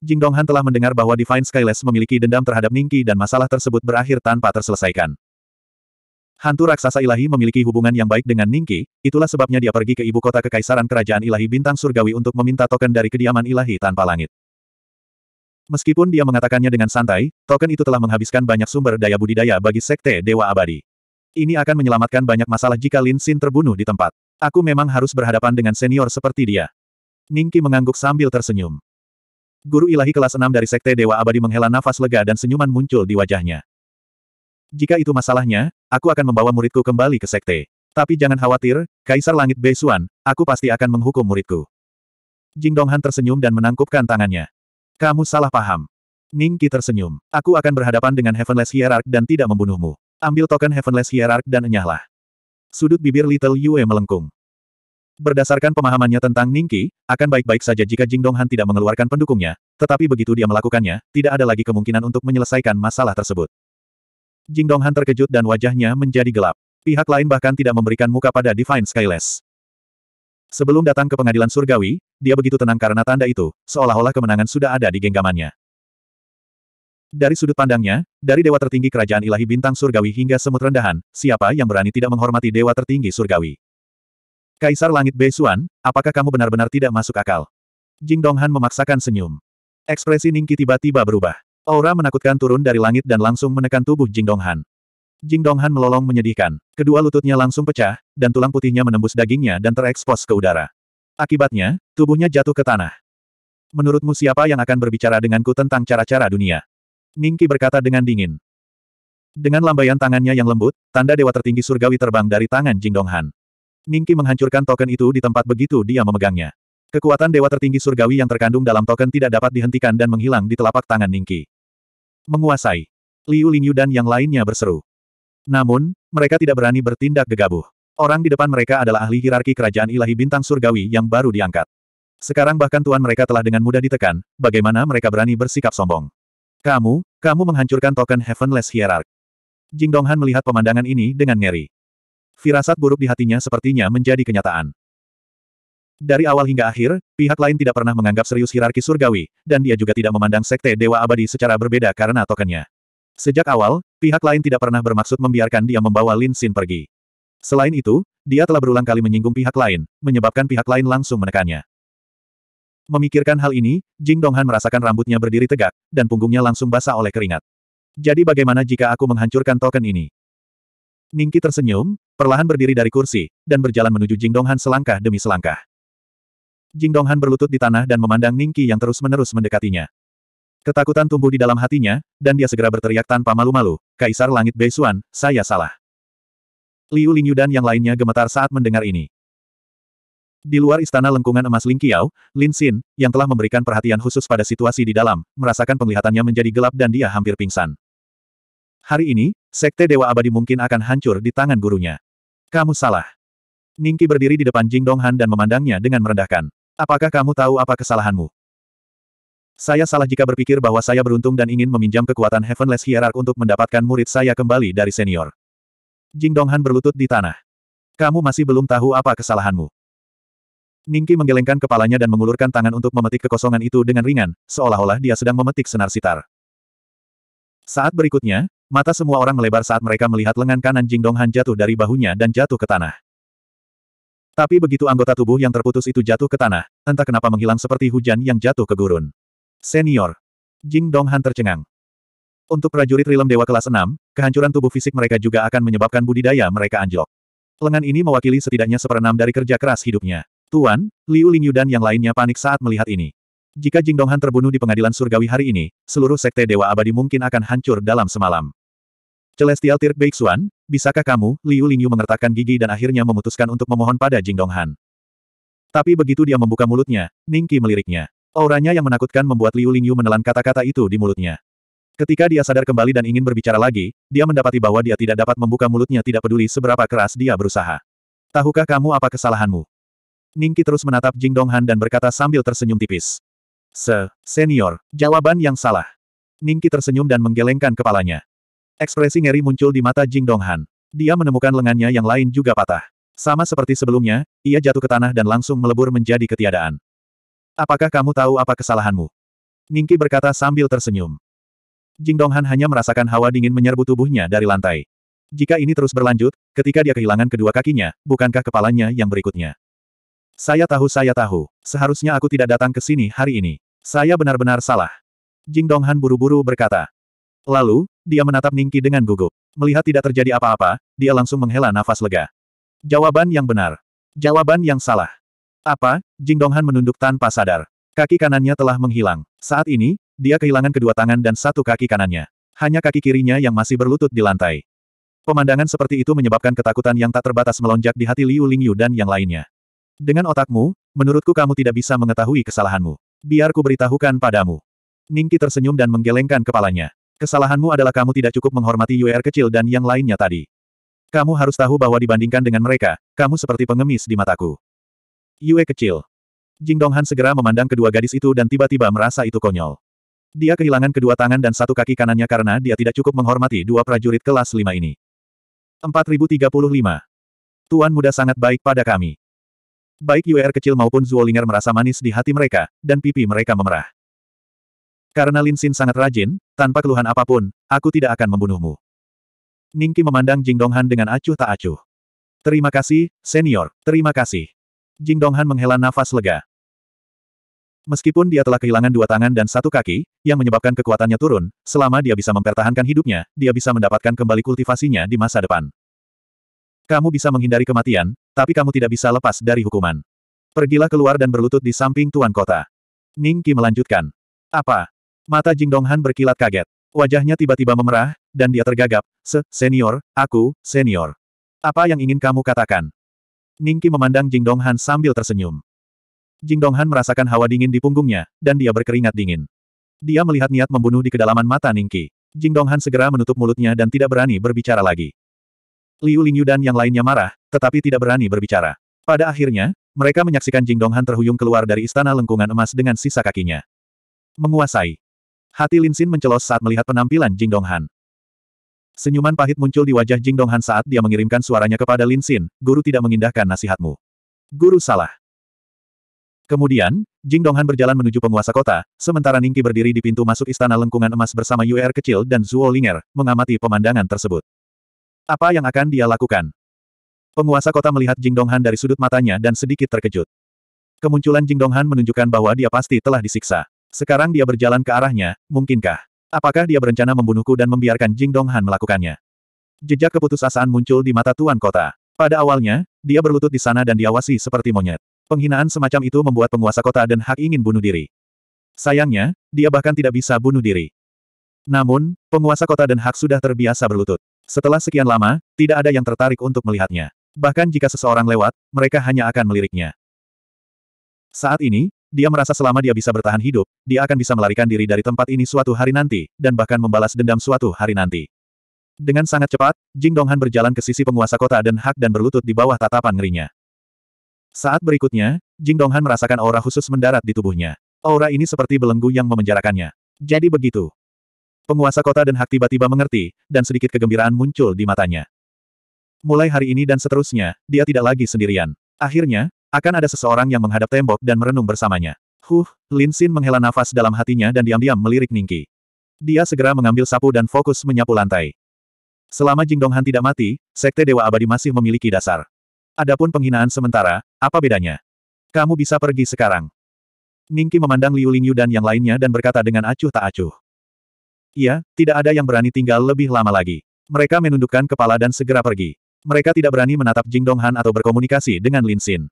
Speaker 1: Jing Donghan telah mendengar bahwa Divine Skyless memiliki dendam terhadap Ningki dan masalah tersebut berakhir tanpa terselesaikan. Hantu raksasa ilahi memiliki hubungan yang baik dengan Ningki, itulah sebabnya dia pergi ke ibu kota kekaisaran kerajaan ilahi bintang surgawi untuk meminta token dari kediaman ilahi tanpa langit. Meskipun dia mengatakannya dengan santai, token itu telah menghabiskan banyak sumber daya budidaya bagi sekte Dewa Abadi. Ini akan menyelamatkan banyak masalah jika Lin Xin terbunuh di tempat. Aku memang harus berhadapan dengan senior seperti dia. Ningki mengangguk sambil tersenyum. Guru ilahi kelas 6 dari Sekte Dewa Abadi menghela nafas lega dan senyuman muncul di wajahnya. Jika itu masalahnya, aku akan membawa muridku kembali ke Sekte. Tapi jangan khawatir, Kaisar Langit Beisuan, aku pasti akan menghukum muridku. Jing Donghan tersenyum dan menangkupkan tangannya. Kamu salah paham. Ningki tersenyum. Aku akan berhadapan dengan Heavenless Hierarch dan tidak membunuhmu. Ambil token Heavenless Hierarch dan enyahlah. Sudut bibir Little Yue melengkung. Berdasarkan pemahamannya tentang Ningqi, akan baik-baik saja jika Jing Donghan tidak mengeluarkan pendukungnya, tetapi begitu dia melakukannya, tidak ada lagi kemungkinan untuk menyelesaikan masalah tersebut. Jing Donghan terkejut dan wajahnya menjadi gelap. Pihak lain bahkan tidak memberikan muka pada Divine Skyless. Sebelum datang ke pengadilan surgawi, dia begitu tenang karena tanda itu, seolah-olah kemenangan sudah ada di genggamannya. Dari sudut pandangnya, dari dewa tertinggi kerajaan ilahi bintang surgawi hingga semut rendahan, siapa yang berani tidak menghormati dewa tertinggi surgawi? Kaisar Langit Beisuan, apakah kamu benar-benar tidak masuk akal? Jing Donghan memaksakan senyum. Ekspresi Ningki tiba-tiba berubah. Aura menakutkan turun dari langit dan langsung menekan tubuh Jing Donghan. Jing Donghan melolong menyedihkan. Kedua lututnya langsung pecah, dan tulang putihnya menembus dagingnya dan terekspos ke udara. Akibatnya, tubuhnya jatuh ke tanah. Menurutmu siapa yang akan berbicara denganku tentang cara-cara dunia? Ningki berkata dengan dingin. Dengan lambaian tangannya yang lembut, tanda dewa tertinggi surgawi terbang dari tangan Jingdonghan. Ningki menghancurkan token itu di tempat begitu dia memegangnya. Kekuatan dewa tertinggi surgawi yang terkandung dalam token tidak dapat dihentikan dan menghilang di telapak tangan Ningki. Menguasai. Liu Lingyu dan yang lainnya berseru. Namun, mereka tidak berani bertindak gegabah. Orang di depan mereka adalah ahli hierarki kerajaan ilahi bintang surgawi yang baru diangkat. Sekarang bahkan tuan mereka telah dengan mudah ditekan, bagaimana mereka berani bersikap sombong. Kamu, kamu menghancurkan token Heavenless Hierarch. Jing Donghan melihat pemandangan ini dengan ngeri. Firasat buruk di hatinya sepertinya menjadi kenyataan. Dari awal hingga akhir, pihak lain tidak pernah menganggap serius hierarki surgawi, dan dia juga tidak memandang sekte Dewa Abadi secara berbeda karena tokennya. Sejak awal, pihak lain tidak pernah bermaksud membiarkan dia membawa Lin Xin pergi. Selain itu, dia telah berulang kali menyinggung pihak lain, menyebabkan pihak lain langsung menekannya. Memikirkan hal ini, Jing Donghan merasakan rambutnya berdiri tegak, dan punggungnya langsung basah oleh keringat. Jadi bagaimana jika aku menghancurkan token ini? Ningki tersenyum, perlahan berdiri dari kursi, dan berjalan menuju Jing Donghan selangkah demi selangkah. Jing Donghan berlutut di tanah dan memandang Ningki yang terus-menerus mendekatinya. Ketakutan tumbuh di dalam hatinya, dan dia segera berteriak tanpa malu-malu, Kaisar Langit Beisuan, saya salah. Liu Lingyu dan yang lainnya gemetar saat mendengar ini. Di luar istana lengkungan emas Ling Qiao, Lin Xin, yang telah memberikan perhatian khusus pada situasi di dalam, merasakan penglihatannya menjadi gelap dan dia hampir pingsan. Hari ini, Sekte Dewa Abadi mungkin akan hancur di tangan gurunya. Kamu salah. Ningki berdiri di depan Jing Donghan dan memandangnya dengan merendahkan. Apakah kamu tahu apa kesalahanmu? Saya salah jika berpikir bahwa saya beruntung dan ingin meminjam kekuatan Heavenless Hierarch untuk mendapatkan murid saya kembali dari senior. Jing Donghan berlutut di tanah. Kamu masih belum tahu apa kesalahanmu. Ningki menggelengkan kepalanya dan mengulurkan tangan untuk memetik kekosongan itu dengan ringan, seolah-olah dia sedang memetik senar sitar. Saat berikutnya, mata semua orang melebar saat mereka melihat lengan kanan Jing Donghan jatuh dari bahunya dan jatuh ke tanah. Tapi begitu anggota tubuh yang terputus itu jatuh ke tanah, entah kenapa menghilang seperti hujan yang jatuh ke gurun. Senior. Jing Donghan tercengang. Untuk prajurit rilem dewa kelas 6, kehancuran tubuh fisik mereka juga akan menyebabkan budidaya mereka anjlok. Lengan ini mewakili setidaknya seperenam dari kerja keras hidupnya. Tuan, Liu Lingyu dan yang lainnya panik saat melihat ini. Jika Jing Donghan terbunuh di pengadilan surgawi hari ini, seluruh sekte Dewa Abadi mungkin akan hancur dalam semalam. Celestial Tirk Beixuan, bisakah kamu, Liu Lingyu mengertakkan gigi dan akhirnya memutuskan untuk memohon pada Jing Donghan. Tapi begitu dia membuka mulutnya, Ningki meliriknya. Auranya yang menakutkan membuat Liu Lingyu menelan kata-kata itu di mulutnya. Ketika dia sadar kembali dan ingin berbicara lagi, dia mendapati bahwa dia tidak dapat membuka mulutnya tidak peduli seberapa keras dia berusaha. Tahukah kamu apa kesalahanmu? Ningki terus menatap Jing Donghan dan berkata sambil tersenyum tipis. Se, senior, jawaban yang salah. Ningki tersenyum dan menggelengkan kepalanya. Ekspresi ngeri muncul di mata Jing Donghan. Dia menemukan lengannya yang lain juga patah. Sama seperti sebelumnya, ia jatuh ke tanah dan langsung melebur menjadi ketiadaan. Apakah kamu tahu apa kesalahanmu? Ningki berkata sambil tersenyum. Jing Donghan hanya merasakan hawa dingin menyerbu tubuhnya dari lantai. Jika ini terus berlanjut, ketika dia kehilangan kedua kakinya, bukankah kepalanya yang berikutnya? Saya tahu saya tahu, seharusnya aku tidak datang ke sini hari ini. Saya benar-benar salah. Jing Donghan buru-buru berkata. Lalu, dia menatap Ningki dengan gugup. Melihat tidak terjadi apa-apa, dia langsung menghela nafas lega. Jawaban yang benar. Jawaban yang salah. Apa? Jing Donghan menunduk tanpa sadar. Kaki kanannya telah menghilang. Saat ini, dia kehilangan kedua tangan dan satu kaki kanannya. Hanya kaki kirinya yang masih berlutut di lantai. Pemandangan seperti itu menyebabkan ketakutan yang tak terbatas melonjak di hati Liu Lingyu dan yang lainnya. Dengan otakmu, menurutku kamu tidak bisa mengetahui kesalahanmu. Biar ku beritahukan padamu. Ningki tersenyum dan menggelengkan kepalanya. Kesalahanmu adalah kamu tidak cukup menghormati UR kecil dan yang lainnya tadi. Kamu harus tahu bahwa dibandingkan dengan mereka, kamu seperti pengemis di mataku. Yue kecil. Jing Donghan segera memandang kedua gadis itu dan tiba-tiba merasa itu konyol. Dia kehilangan kedua tangan dan satu kaki kanannya karena dia tidak cukup menghormati dua prajurit kelas lima ini. 4035. Tuan muda sangat baik pada kami. Baik UR kecil maupun Zuolinger merasa manis di hati mereka, dan pipi mereka memerah. Karena Lin Xin sangat rajin, tanpa keluhan apapun, aku tidak akan membunuhmu. Ningki memandang Jing Donghan dengan acuh tak acuh. Terima kasih, senior, terima kasih. Jing Donghan menghela nafas lega. Meskipun dia telah kehilangan dua tangan dan satu kaki, yang menyebabkan kekuatannya turun, selama dia bisa mempertahankan hidupnya, dia bisa mendapatkan kembali kultivasinya di masa depan. Kamu bisa menghindari kematian, tapi kamu tidak bisa lepas dari hukuman. Pergilah keluar dan berlutut di samping tuan kota. Ning Qi melanjutkan. Apa? Mata Jing Donghan berkilat kaget. Wajahnya tiba-tiba memerah, dan dia tergagap. Se, senior, aku, senior. Apa yang ingin kamu katakan? Ning Qi memandang Jing Donghan sambil tersenyum. Jing Donghan merasakan hawa dingin di punggungnya, dan dia berkeringat dingin. Dia melihat niat membunuh di kedalaman mata Ning Qi. Jing Donghan segera menutup mulutnya dan tidak berani berbicara lagi. Liu Lingyu dan yang lainnya marah, tetapi tidak berani berbicara. Pada akhirnya, mereka menyaksikan Jing Donghan terhuyung keluar dari istana lengkungan emas dengan sisa kakinya. Menguasai. Hati Lin Xin mencelos saat melihat penampilan Jing Donghan. Senyuman pahit muncul di wajah Jing Donghan saat dia mengirimkan suaranya kepada Lin Xin, guru tidak mengindahkan nasihatmu. Guru salah. Kemudian, Jing Donghan berjalan menuju penguasa kota, sementara Ningki berdiri di pintu masuk istana lengkungan emas bersama Yuer kecil dan Zuo Linger, mengamati pemandangan tersebut. Apa yang akan dia lakukan? Penguasa kota melihat Jing Donghan dari sudut matanya dan sedikit terkejut. Kemunculan Jing Donghan menunjukkan bahwa dia pasti telah disiksa. Sekarang dia berjalan ke arahnya, mungkinkah? Apakah dia berencana membunuhku dan membiarkan Jing Donghan melakukannya? Jejak keputusasaan muncul di mata tuan kota. Pada awalnya, dia berlutut di sana dan diawasi seperti monyet. Penghinaan semacam itu membuat penguasa kota dan hak ingin bunuh diri. Sayangnya, dia bahkan tidak bisa bunuh diri. Namun, penguasa kota dan hak sudah terbiasa berlutut. Setelah sekian lama, tidak ada yang tertarik untuk melihatnya. Bahkan jika seseorang lewat, mereka hanya akan meliriknya. Saat ini, dia merasa selama dia bisa bertahan hidup, dia akan bisa melarikan diri dari tempat ini suatu hari nanti, dan bahkan membalas dendam suatu hari nanti. Dengan sangat cepat, Jing Donghan berjalan ke sisi penguasa kota dan Hak dan berlutut di bawah tatapan ngerinya. Saat berikutnya, Jing Donghan merasakan aura khusus mendarat di tubuhnya. Aura ini seperti belenggu yang memenjarakannya. Jadi begitu. Penguasa kota dan Hak tiba-tiba mengerti, dan sedikit kegembiraan muncul di matanya. Mulai hari ini dan seterusnya, dia tidak lagi sendirian. Akhirnya, akan ada seseorang yang menghadap tembok dan merenung bersamanya. Huh, Lin Xin menghela nafas dalam hatinya dan diam-diam melirik Ningki. Dia segera mengambil sapu dan fokus menyapu lantai. Selama Jing Donghan tidak mati, Sekte Dewa Abadi masih memiliki dasar. Adapun penghinaan sementara, apa bedanya? Kamu bisa pergi sekarang. Ningki memandang Liu Lingyu dan yang lainnya dan berkata dengan acuh tak acuh. Iya, tidak ada yang berani tinggal lebih lama lagi. Mereka menundukkan kepala dan segera pergi. Mereka tidak berani menatap Jing Donghan atau berkomunikasi dengan Lin Xin.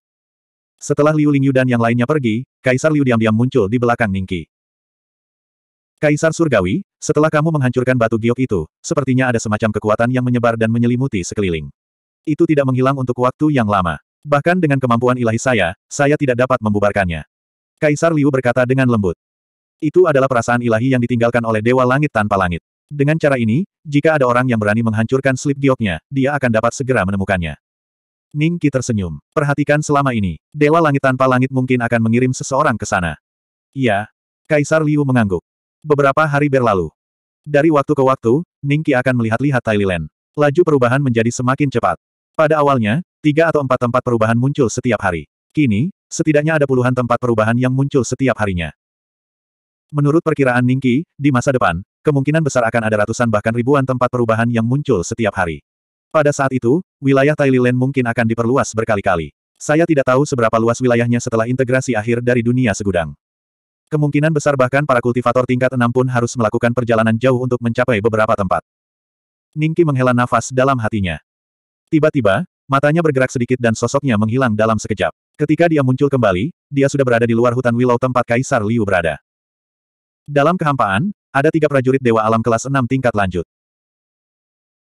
Speaker 1: Setelah Liu Lingyu dan yang lainnya pergi, Kaisar Liu diam-diam muncul di belakang Ningki. Kaisar Surgawi, setelah kamu menghancurkan batu giok itu, sepertinya ada semacam kekuatan yang menyebar dan menyelimuti sekeliling. Itu tidak menghilang untuk waktu yang lama. Bahkan dengan kemampuan ilahi saya, saya tidak dapat membubarkannya. Kaisar Liu berkata dengan lembut. Itu adalah perasaan ilahi yang ditinggalkan oleh Dewa Langit tanpa langit. Dengan cara ini, jika ada orang yang berani menghancurkan slip gioknya, dia akan dapat segera menemukannya. Ning Qi tersenyum. Perhatikan selama ini, Dewa Langit tanpa langit mungkin akan mengirim seseorang ke sana. Iya. Kaisar Liu mengangguk. Beberapa hari berlalu. Dari waktu ke waktu, Ning Qi akan melihat-lihat Thailand. Laju perubahan menjadi semakin cepat. Pada awalnya, tiga atau empat tempat perubahan muncul setiap hari. Kini, setidaknya ada puluhan tempat perubahan yang muncul setiap harinya. Menurut perkiraan Ningki, di masa depan, kemungkinan besar akan ada ratusan bahkan ribuan tempat perubahan yang muncul setiap hari. Pada saat itu, wilayah Thailand mungkin akan diperluas berkali-kali. Saya tidak tahu seberapa luas wilayahnya setelah integrasi akhir dari dunia segudang. Kemungkinan besar bahkan para kultivator tingkat enam pun harus melakukan perjalanan jauh untuk mencapai beberapa tempat. Ningki menghela nafas dalam hatinya. Tiba-tiba, matanya bergerak sedikit dan sosoknya menghilang dalam sekejap. Ketika dia muncul kembali, dia sudah berada di luar hutan Willow tempat Kaisar Liu berada. Dalam kehampaan, ada tiga prajurit Dewa Alam kelas enam tingkat lanjut.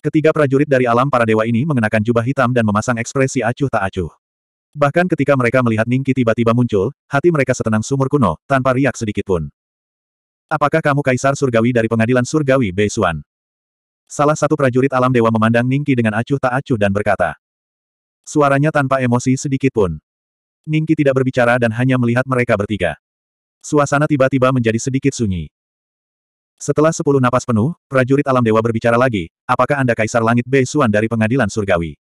Speaker 1: Ketiga prajurit dari alam para dewa ini mengenakan jubah hitam dan memasang ekspresi acuh tak acuh. Bahkan ketika mereka melihat Ningki tiba-tiba muncul, hati mereka setenang sumur kuno, tanpa riak sedikitpun. Apakah kamu kaisar surgawi dari pengadilan surgawi Beisuan? Salah satu prajurit alam dewa memandang Ningki dengan acuh tak acuh dan berkata. Suaranya tanpa emosi sedikitpun. pun. Ningki tidak berbicara dan hanya melihat mereka bertiga. Suasana tiba-tiba menjadi sedikit sunyi. Setelah sepuluh napas penuh, prajurit alam dewa berbicara lagi, apakah Anda Kaisar Langit Bei Suan dari pengadilan surgawi?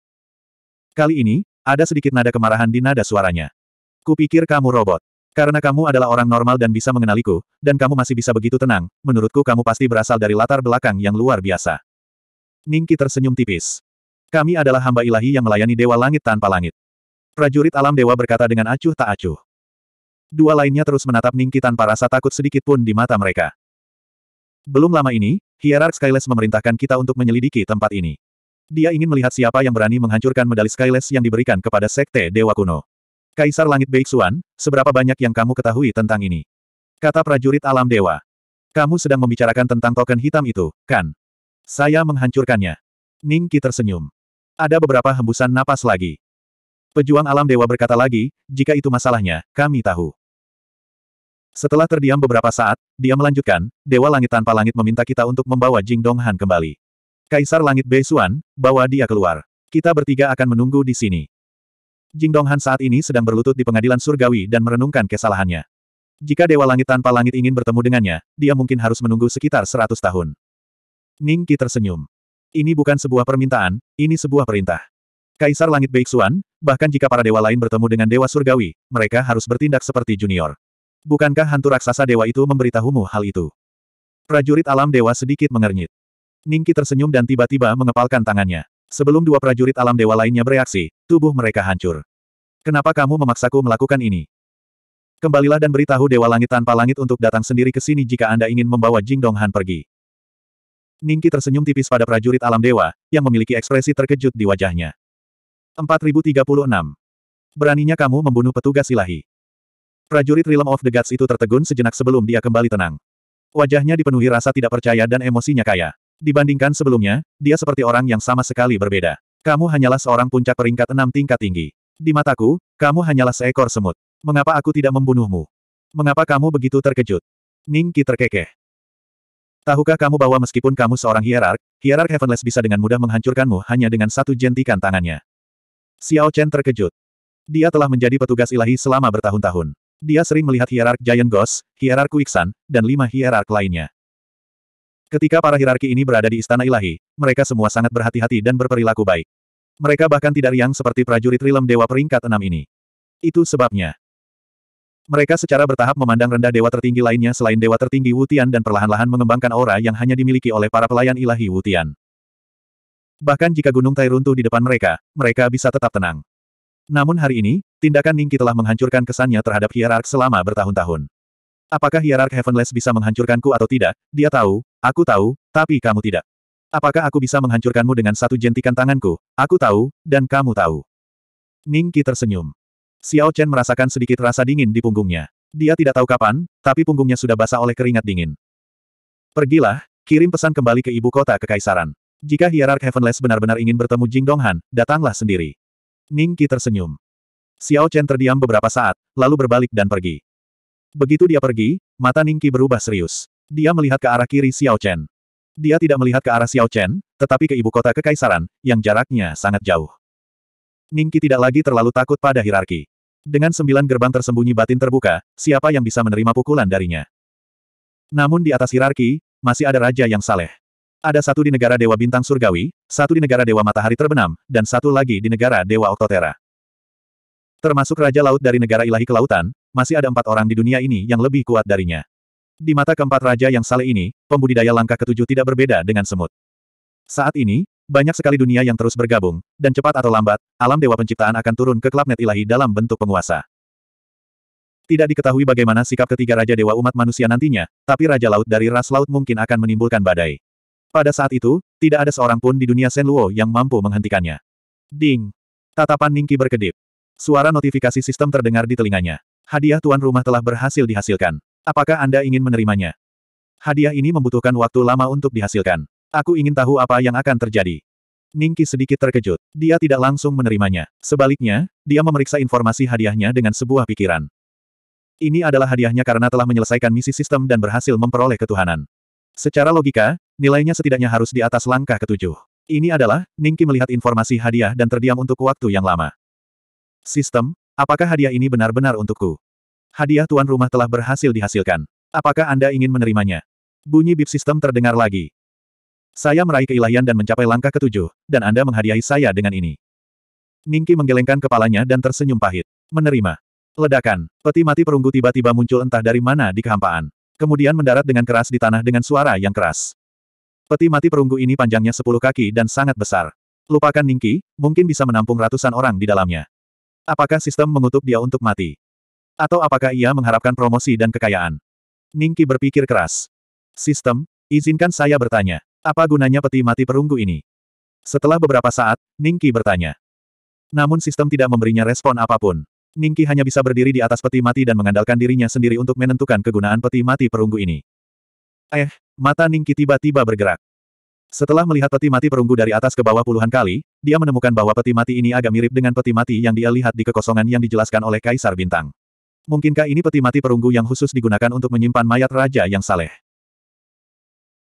Speaker 1: Kali ini, ada sedikit nada kemarahan di nada suaranya. Kupikir kamu robot. Karena kamu adalah orang normal dan bisa mengenaliku, dan kamu masih bisa begitu tenang, menurutku kamu pasti berasal dari latar belakang yang luar biasa. Ningki tersenyum tipis. Kami adalah hamba ilahi yang melayani Dewa Langit tanpa langit. Prajurit alam dewa berkata dengan acuh tak acuh. Dua lainnya terus menatap Ningki tanpa rasa takut sedikit pun di mata mereka. Belum lama ini, Hierarch Skyless memerintahkan kita untuk menyelidiki tempat ini. Dia ingin melihat siapa yang berani menghancurkan medali Skyless yang diberikan kepada Sekte Dewa Kuno. Kaisar Langit Beixuan, seberapa banyak yang kamu ketahui tentang ini? Kata prajurit alam dewa. Kamu sedang membicarakan tentang token hitam itu, kan? Saya menghancurkannya. Ningki tersenyum. Ada beberapa hembusan napas lagi. Pejuang alam dewa berkata lagi, jika itu masalahnya, kami tahu. Setelah terdiam beberapa saat, dia melanjutkan, Dewa Langit tanpa langit meminta kita untuk membawa Jing Dong Han kembali. Kaisar Langit Bei Xuan, bawa dia keluar. Kita bertiga akan menunggu di sini. Jing Dong Han saat ini sedang berlutut di pengadilan surgawi dan merenungkan kesalahannya. Jika Dewa Langit tanpa langit ingin bertemu dengannya, dia mungkin harus menunggu sekitar seratus tahun. Ning Qi tersenyum. Ini bukan sebuah permintaan, ini sebuah perintah. Kaisar Langit Bei Xuan, bahkan jika para dewa lain bertemu dengan Dewa Surgawi, mereka harus bertindak seperti junior. Bukankah hantu raksasa dewa itu memberitahumu hal itu? Prajurit alam dewa sedikit mengernyit. Ningki tersenyum dan tiba-tiba mengepalkan tangannya. Sebelum dua prajurit alam dewa lainnya bereaksi, tubuh mereka hancur. Kenapa kamu memaksaku melakukan ini? Kembalilah dan beritahu Dewa Langit tanpa langit untuk datang sendiri ke sini jika Anda ingin membawa Jing Dong Han pergi. Ningki tersenyum tipis pada prajurit alam dewa, yang memiliki ekspresi terkejut di wajahnya. 4036. Beraninya kamu membunuh petugas ilahi. Prajurit Realm of the Gods itu tertegun sejenak sebelum dia kembali tenang. Wajahnya dipenuhi rasa tidak percaya dan emosinya kaya. Dibandingkan sebelumnya, dia seperti orang yang sama sekali berbeda. Kamu hanyalah seorang puncak peringkat enam tingkat tinggi. Di mataku, kamu hanyalah seekor semut. Mengapa aku tidak membunuhmu? Mengapa kamu begitu terkejut? Ningki terkekeh. Tahukah kamu bahwa meskipun kamu seorang hierark, hierark Heavenless bisa dengan mudah menghancurkanmu hanya dengan satu jentikan tangannya. Xiao Chen terkejut. Dia telah menjadi petugas ilahi selama bertahun-tahun. Dia sering melihat hierark Giant Ghost, hierark Kuiksan, dan lima hierark lainnya. Ketika para hierarki ini berada di Istana Ilahi, mereka semua sangat berhati-hati dan berperilaku baik. Mereka bahkan tidak riang seperti prajurit Rilem Dewa peringkat enam ini. Itu sebabnya. Mereka secara bertahap memandang rendah dewa tertinggi lainnya selain dewa tertinggi Wutian dan perlahan-lahan mengembangkan aura yang hanya dimiliki oleh para pelayan ilahi Wutian. Bahkan jika gunung Tai runtuh di depan mereka, mereka bisa tetap tenang. Namun hari ini, tindakan Ningki telah menghancurkan kesannya terhadap hierark selama bertahun-tahun. Apakah hierark Heavenless bisa menghancurkanku atau tidak? Dia tahu, aku tahu, tapi kamu tidak. Apakah aku bisa menghancurkanmu dengan satu jentikan tanganku? Aku tahu, dan kamu tahu. Ningki tersenyum. Xiao Chen merasakan sedikit rasa dingin di punggungnya. Dia tidak tahu kapan, tapi punggungnya sudah basah oleh keringat dingin. Pergilah, kirim pesan kembali ke ibu kota kekaisaran. Jika hierark Heavenless benar-benar ingin bertemu Jing Donghan, datanglah sendiri. Ning Qi tersenyum. Xiao Chen terdiam beberapa saat, lalu berbalik dan pergi. Begitu dia pergi, mata Ning Qi berubah serius. Dia melihat ke arah kiri Xiao Chen. Dia tidak melihat ke arah Xiao Chen, tetapi ke ibu kota kekaisaran, yang jaraknya sangat jauh. Ning Qi tidak lagi terlalu takut pada hierarki. Dengan sembilan gerbang tersembunyi batin terbuka, siapa yang bisa menerima pukulan darinya? Namun di atas hierarki, masih ada raja yang saleh. Ada satu di negara Dewa Bintang Surgawi, satu di negara Dewa Matahari Terbenam, dan satu lagi di negara Dewa Oktotera. Termasuk Raja Laut dari negara ilahi kelautan, masih ada empat orang di dunia ini yang lebih kuat darinya. Di mata keempat raja yang saleh ini, pembudidaya langkah ketujuh tidak berbeda dengan semut. Saat ini, banyak sekali dunia yang terus bergabung, dan cepat atau lambat, alam dewa penciptaan akan turun ke klapnet ilahi dalam bentuk penguasa. Tidak diketahui bagaimana sikap ketiga raja dewa umat manusia nantinya, tapi raja laut dari ras laut mungkin akan menimbulkan badai. Pada saat itu, tidak ada seorang pun di dunia Senluo yang mampu menghentikannya. Ding! Tatapan Ningki berkedip. Suara notifikasi sistem terdengar di telinganya. Hadiah tuan rumah telah berhasil dihasilkan. Apakah Anda ingin menerimanya? Hadiah ini membutuhkan waktu lama untuk dihasilkan. Aku ingin tahu apa yang akan terjadi. Ningki sedikit terkejut. Dia tidak langsung menerimanya. Sebaliknya, dia memeriksa informasi hadiahnya dengan sebuah pikiran. Ini adalah hadiahnya karena telah menyelesaikan misi sistem dan berhasil memperoleh ketuhanan. Secara logika, Nilainya setidaknya harus di atas langkah ketujuh. Ini adalah, Ningki melihat informasi hadiah dan terdiam untuk waktu yang lama. Sistem, apakah hadiah ini benar-benar untukku? Hadiah tuan rumah telah berhasil dihasilkan. Apakah Anda ingin menerimanya? Bunyi bip sistem terdengar lagi. Saya meraih keilahian dan mencapai langkah ketujuh, dan Anda menghadiahi saya dengan ini. Ningki menggelengkan kepalanya dan tersenyum pahit. Menerima. Ledakan. Peti mati perunggu tiba-tiba muncul entah dari mana di kehampaan. Kemudian mendarat dengan keras di tanah dengan suara yang keras. Peti mati perunggu ini panjangnya 10 kaki dan sangat besar. Lupakan Ningki, mungkin bisa menampung ratusan orang di dalamnya. Apakah sistem mengutuk dia untuk mati? Atau apakah ia mengharapkan promosi dan kekayaan? Ningki berpikir keras. Sistem, izinkan saya bertanya, apa gunanya peti mati perunggu ini? Setelah beberapa saat, Ningki bertanya. Namun sistem tidak memberinya respon apapun. Ningki hanya bisa berdiri di atas peti mati dan mengandalkan dirinya sendiri untuk menentukan kegunaan peti mati perunggu ini. Eh, mata Ningki tiba-tiba bergerak. Setelah melihat peti mati perunggu dari atas ke bawah puluhan kali, dia menemukan bahwa peti mati ini agak mirip dengan peti mati yang dia lihat di kekosongan yang dijelaskan oleh Kaisar Bintang. Mungkinkah ini peti mati perunggu yang khusus digunakan untuk menyimpan mayat raja yang saleh?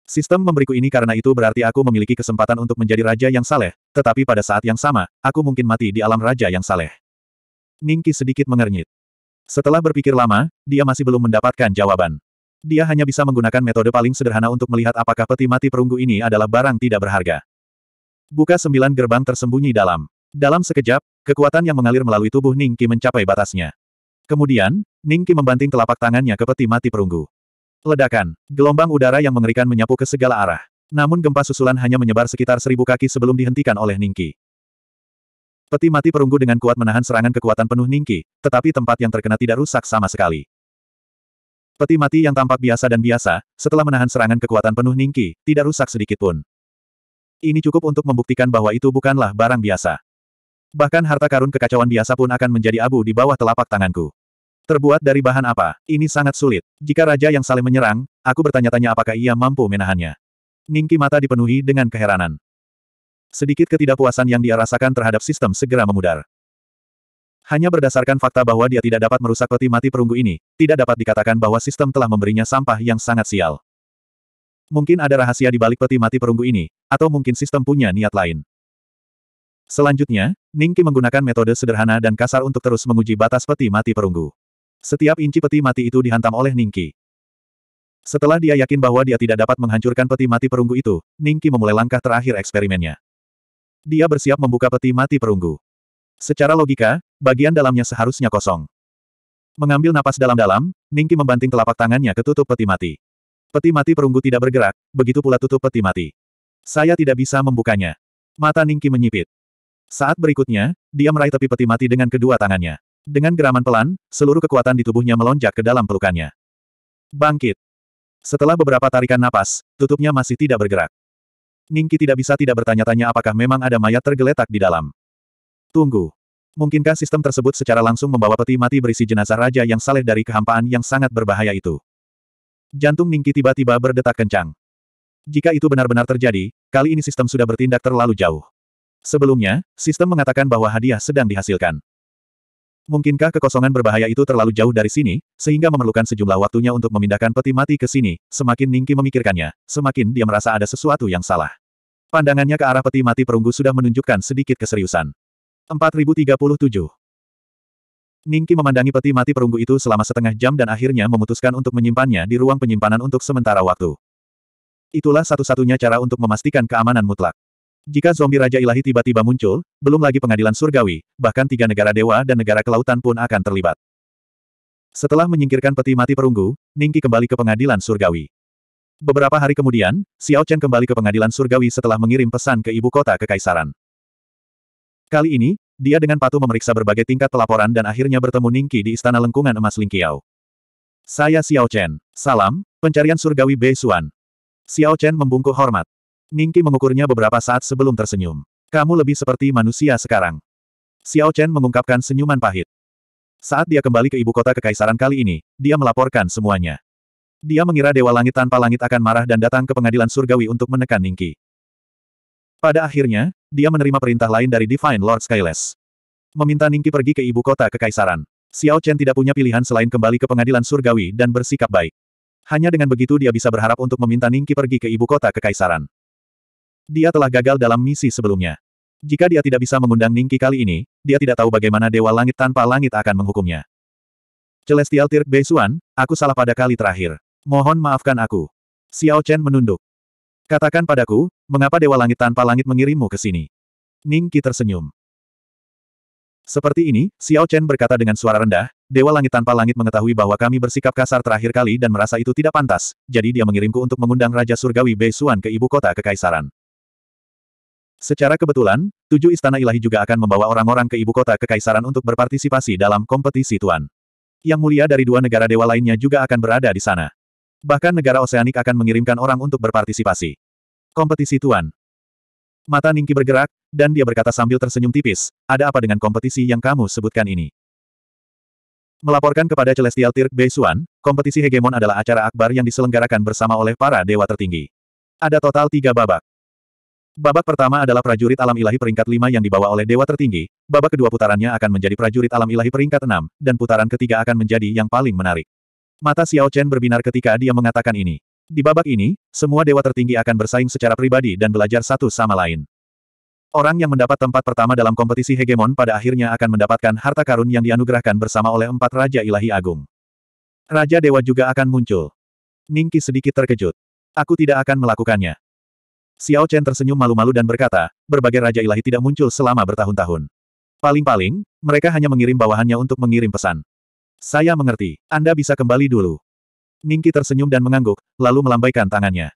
Speaker 1: Sistem memberiku ini karena itu berarti aku memiliki kesempatan untuk menjadi raja yang saleh, tetapi pada saat yang sama, aku mungkin mati di alam raja yang saleh. Ningki sedikit mengernyit. Setelah berpikir lama, dia masih belum mendapatkan jawaban. Dia hanya bisa menggunakan metode paling sederhana untuk melihat apakah peti mati perunggu ini adalah barang tidak berharga. Buka sembilan gerbang tersembunyi dalam. Dalam sekejap, kekuatan yang mengalir melalui tubuh Ningki mencapai batasnya. Kemudian, Ningki membanting telapak tangannya ke peti mati perunggu. Ledakan, gelombang udara yang mengerikan menyapu ke segala arah. Namun gempa susulan hanya menyebar sekitar seribu kaki sebelum dihentikan oleh Ningki. Peti mati perunggu dengan kuat menahan serangan kekuatan penuh Ningki, tetapi tempat yang terkena tidak rusak sama sekali. Peti mati yang tampak biasa dan biasa, setelah menahan serangan kekuatan penuh Ningki, tidak rusak sedikit pun. Ini cukup untuk membuktikan bahwa itu bukanlah barang biasa. Bahkan harta karun kekacauan biasa pun akan menjadi abu di bawah telapak tanganku. Terbuat dari bahan apa? Ini sangat sulit. Jika raja yang saling menyerang, aku bertanya-tanya apakah ia mampu menahannya. Ningki mata dipenuhi dengan keheranan. Sedikit ketidakpuasan yang dia rasakan terhadap sistem segera memudar. Hanya berdasarkan fakta bahwa dia tidak dapat merusak peti mati perunggu ini, tidak dapat dikatakan bahwa sistem telah memberinya sampah yang sangat sial. Mungkin ada rahasia di balik peti mati perunggu ini, atau mungkin sistem punya niat lain. Selanjutnya, Ningki menggunakan metode sederhana dan kasar untuk terus menguji batas peti mati perunggu. Setiap inci peti mati itu dihantam oleh Ningki. Setelah dia yakin bahwa dia tidak dapat menghancurkan peti mati perunggu itu, Ningki memulai langkah terakhir eksperimennya. Dia bersiap membuka peti mati perunggu. Secara logika, bagian dalamnya seharusnya kosong. Mengambil napas dalam-dalam, Ningki membanting telapak tangannya ke tutup peti mati. Peti mati perunggu tidak bergerak, begitu pula tutup peti mati. Saya tidak bisa membukanya. Mata Ningki menyipit. Saat berikutnya, dia meraih tepi peti mati dengan kedua tangannya. Dengan geraman pelan, seluruh kekuatan di tubuhnya melonjak ke dalam pelukannya. Bangkit. Setelah beberapa tarikan napas, tutupnya masih tidak bergerak. Ningki tidak bisa tidak bertanya-tanya apakah memang ada mayat tergeletak di dalam. Tunggu. Mungkinkah sistem tersebut secara langsung membawa peti mati berisi jenazah raja yang saleh dari kehampaan yang sangat berbahaya itu? Jantung Ningki tiba-tiba berdetak kencang. Jika itu benar-benar terjadi, kali ini sistem sudah bertindak terlalu jauh. Sebelumnya, sistem mengatakan bahwa hadiah sedang dihasilkan. Mungkinkah kekosongan berbahaya itu terlalu jauh dari sini, sehingga memerlukan sejumlah waktunya untuk memindahkan peti mati ke sini, semakin Ningki memikirkannya, semakin dia merasa ada sesuatu yang salah. Pandangannya ke arah peti mati perunggu sudah menunjukkan sedikit keseriusan. 4037. Ningki memandangi peti mati perunggu itu selama setengah jam dan akhirnya memutuskan untuk menyimpannya di ruang penyimpanan untuk sementara waktu. Itulah satu-satunya cara untuk memastikan keamanan mutlak. Jika zombie Raja Ilahi tiba-tiba muncul, belum lagi pengadilan surgawi, bahkan tiga negara dewa dan negara kelautan pun akan terlibat. Setelah menyingkirkan peti mati perunggu, Ningki kembali ke pengadilan surgawi. Beberapa hari kemudian, Xiao Chen kembali ke pengadilan surgawi setelah mengirim pesan ke ibu kota kekaisaran. Kali ini, dia dengan patuh memeriksa berbagai tingkat pelaporan dan akhirnya bertemu Ningki di Istana Lengkungan Emas Lingqiao. Saya Xiao Chen. Salam, pencarian surgawi Bei Xuan. Xiao Chen membungkuk hormat. Ningki mengukurnya beberapa saat sebelum tersenyum. Kamu lebih seperti manusia sekarang. Xiao Chen mengungkapkan senyuman pahit. Saat dia kembali ke ibu kota kekaisaran kali ini, dia melaporkan semuanya. Dia mengira Dewa Langit tanpa Langit akan marah dan datang ke pengadilan surgawi untuk menekan Ningki. Pada akhirnya, dia menerima perintah lain dari Divine Lord Skyless. Meminta Ningki pergi ke ibu kota kekaisaran. Xiao Chen tidak punya pilihan selain kembali ke pengadilan surgawi dan bersikap baik. Hanya dengan begitu dia bisa berharap untuk meminta Ningki pergi ke ibu kota kekaisaran. Dia telah gagal dalam misi sebelumnya. Jika dia tidak bisa mengundang Ningki kali ini, dia tidak tahu bagaimana Dewa Langit tanpa langit akan menghukumnya. Celestial Tirk Beisuan, aku salah pada kali terakhir. Mohon maafkan aku. Xiao Chen menunduk. Katakan padaku, Mengapa Dewa Langit tanpa langit mengirimmu ke sini? Ning Qi tersenyum. Seperti ini, Xiao Chen berkata dengan suara rendah, Dewa Langit tanpa langit mengetahui bahwa kami bersikap kasar terakhir kali dan merasa itu tidak pantas, jadi dia mengirimku untuk mengundang Raja Surgawi Bei Xuan ke ibu kota Kekaisaran. Secara kebetulan, tujuh istana ilahi juga akan membawa orang-orang ke ibu kota Kekaisaran untuk berpartisipasi dalam kompetisi tuan. Yang mulia dari dua negara dewa lainnya juga akan berada di sana. Bahkan negara oseanik akan mengirimkan orang untuk berpartisipasi. Kompetisi Tuan. Mata Ningki bergerak, dan dia berkata sambil tersenyum tipis, ada apa dengan kompetisi yang kamu sebutkan ini? Melaporkan kepada Celestial Tirk Beisuan, kompetisi hegemon adalah acara akbar yang diselenggarakan bersama oleh para dewa tertinggi. Ada total tiga babak. Babak pertama adalah prajurit alam ilahi peringkat lima yang dibawa oleh dewa tertinggi, babak kedua putarannya akan menjadi prajurit alam ilahi peringkat enam, dan putaran ketiga akan menjadi yang paling menarik. Mata Xiao Chen berbinar ketika dia mengatakan ini. Di babak ini, semua dewa tertinggi akan bersaing secara pribadi dan belajar satu sama lain. Orang yang mendapat tempat pertama dalam kompetisi hegemon pada akhirnya akan mendapatkan harta karun yang dianugerahkan bersama oleh empat Raja Ilahi Agung. Raja Dewa juga akan muncul. Ningki sedikit terkejut. Aku tidak akan melakukannya. Xiao Chen tersenyum malu-malu dan berkata, berbagai Raja Ilahi tidak muncul selama bertahun-tahun. Paling-paling, mereka hanya mengirim bawahannya untuk mengirim pesan. Saya mengerti, Anda bisa kembali dulu. Ningki tersenyum dan mengangguk, lalu melambaikan tangannya.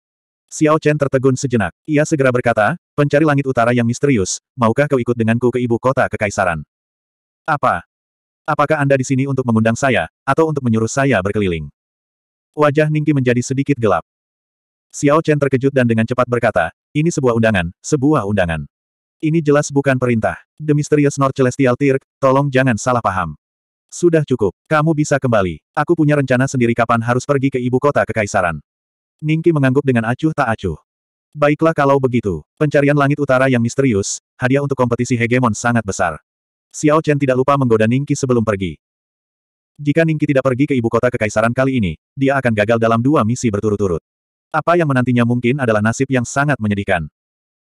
Speaker 1: Xiao Chen tertegun sejenak. Ia segera berkata, pencari langit utara yang misterius, maukah kau ikut denganku ke ibu kota kekaisaran? Apa? Apakah Anda di sini untuk mengundang saya, atau untuk menyuruh saya berkeliling? Wajah Ningki menjadi sedikit gelap. Xiao Chen terkejut dan dengan cepat berkata, ini sebuah undangan, sebuah undangan. Ini jelas bukan perintah. The Mysterious North Celestial Tirk, tolong jangan salah paham. Sudah cukup. Kamu bisa kembali. Aku punya rencana sendiri kapan harus pergi ke ibu kota kekaisaran. Ningki mengangguk dengan acuh tak acuh. Baiklah kalau begitu. Pencarian langit utara yang misterius, hadiah untuk kompetisi hegemon sangat besar. Xiao Chen tidak lupa menggoda Ningki sebelum pergi. Jika Ningki tidak pergi ke ibu kota kekaisaran kali ini, dia akan gagal dalam dua misi berturut-turut. Apa yang menantinya mungkin adalah nasib yang sangat menyedihkan.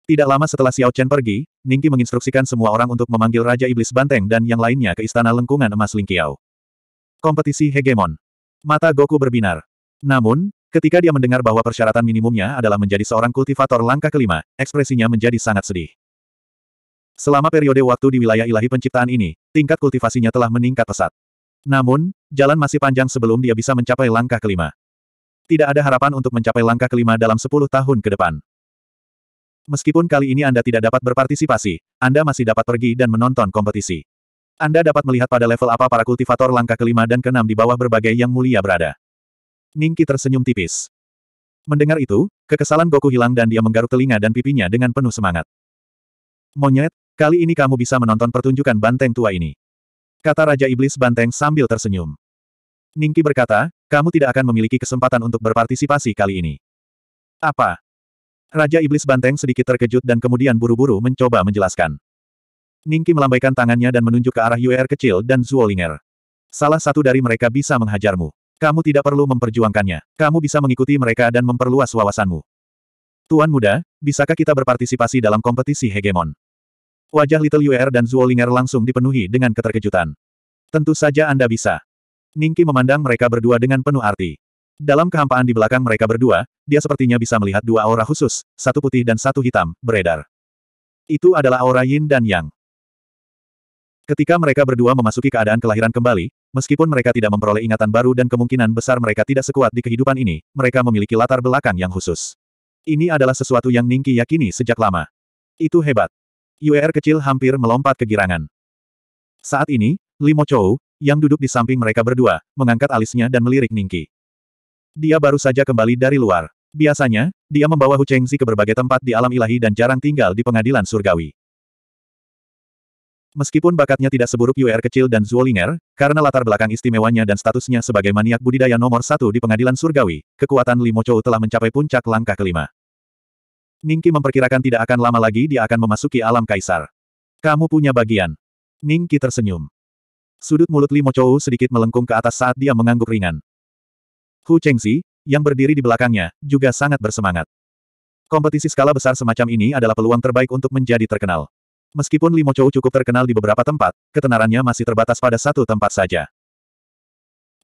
Speaker 1: Tidak lama setelah Xiao Chen pergi, Ningki menginstruksikan semua orang untuk memanggil Raja Iblis Banteng dan yang lainnya ke Istana Lengkungan Emas Lingqiao. Kompetisi hegemon. Mata Goku berbinar. Namun, ketika dia mendengar bahwa persyaratan minimumnya adalah menjadi seorang kultivator langkah kelima, ekspresinya menjadi sangat sedih. Selama periode waktu di wilayah ilahi penciptaan ini, tingkat kultivasinya telah meningkat pesat. Namun, jalan masih panjang sebelum dia bisa mencapai langkah kelima. Tidak ada harapan untuk mencapai langkah kelima dalam 10 tahun ke depan. Meskipun kali ini Anda tidak dapat berpartisipasi, Anda masih dapat pergi dan menonton kompetisi. Anda dapat melihat pada level apa para kultivator langkah kelima dan keenam di bawah berbagai yang mulia berada. Ningki tersenyum tipis. Mendengar itu, kekesalan Goku hilang dan dia menggaruk telinga dan pipinya dengan penuh semangat. Monyet, kali ini kamu bisa menonton pertunjukan banteng tua ini. Kata Raja Iblis Banteng sambil tersenyum. Ningki berkata, kamu tidak akan memiliki kesempatan untuk berpartisipasi kali ini. Apa? Raja Iblis Banteng sedikit terkejut dan kemudian buru-buru mencoba menjelaskan. Ningki melambaikan tangannya dan menunjuk ke arah Yuer kecil dan Zuolinger. Salah satu dari mereka bisa menghajarmu. Kamu tidak perlu memperjuangkannya. Kamu bisa mengikuti mereka dan memperluas wawasanmu. Tuan muda, bisakah kita berpartisipasi dalam kompetisi hegemon? Wajah Little Yuer dan Zuolinger langsung dipenuhi dengan keterkejutan. Tentu saja Anda bisa. Ningki memandang mereka berdua dengan penuh arti. Dalam kehampaan di belakang mereka berdua, dia sepertinya bisa melihat dua aura khusus, satu putih dan satu hitam, beredar. Itu adalah aura yin dan yang. Ketika mereka berdua memasuki keadaan kelahiran kembali, meskipun mereka tidak memperoleh ingatan baru dan kemungkinan besar mereka tidak sekuat di kehidupan ini, mereka memiliki latar belakang yang khusus. Ini adalah sesuatu yang Ningki yakini sejak lama. Itu hebat. UR kecil hampir melompat kegirangan. Saat ini, Limo Chou, yang duduk di samping mereka berdua, mengangkat alisnya dan melirik Ningki. Dia baru saja kembali dari luar. Biasanya, dia membawa Hu Chengzi ke berbagai tempat di alam ilahi dan jarang tinggal di pengadilan surgawi. Meskipun bakatnya tidak seburuk UR kecil dan Zuolinger, karena latar belakang istimewanya dan statusnya sebagai maniak budidaya nomor satu di pengadilan surgawi, kekuatan Limo Chou telah mencapai puncak langkah kelima. Ningki memperkirakan tidak akan lama lagi dia akan memasuki alam kaisar. Kamu punya bagian. Ningki tersenyum. Sudut mulut Limo Chou sedikit melengkung ke atas saat dia mengangguk ringan. Hu Chengzi, yang berdiri di belakangnya, juga sangat bersemangat. Kompetisi skala besar semacam ini adalah peluang terbaik untuk menjadi terkenal. Meskipun Limo Chou cukup terkenal di beberapa tempat, ketenarannya masih terbatas pada satu tempat saja.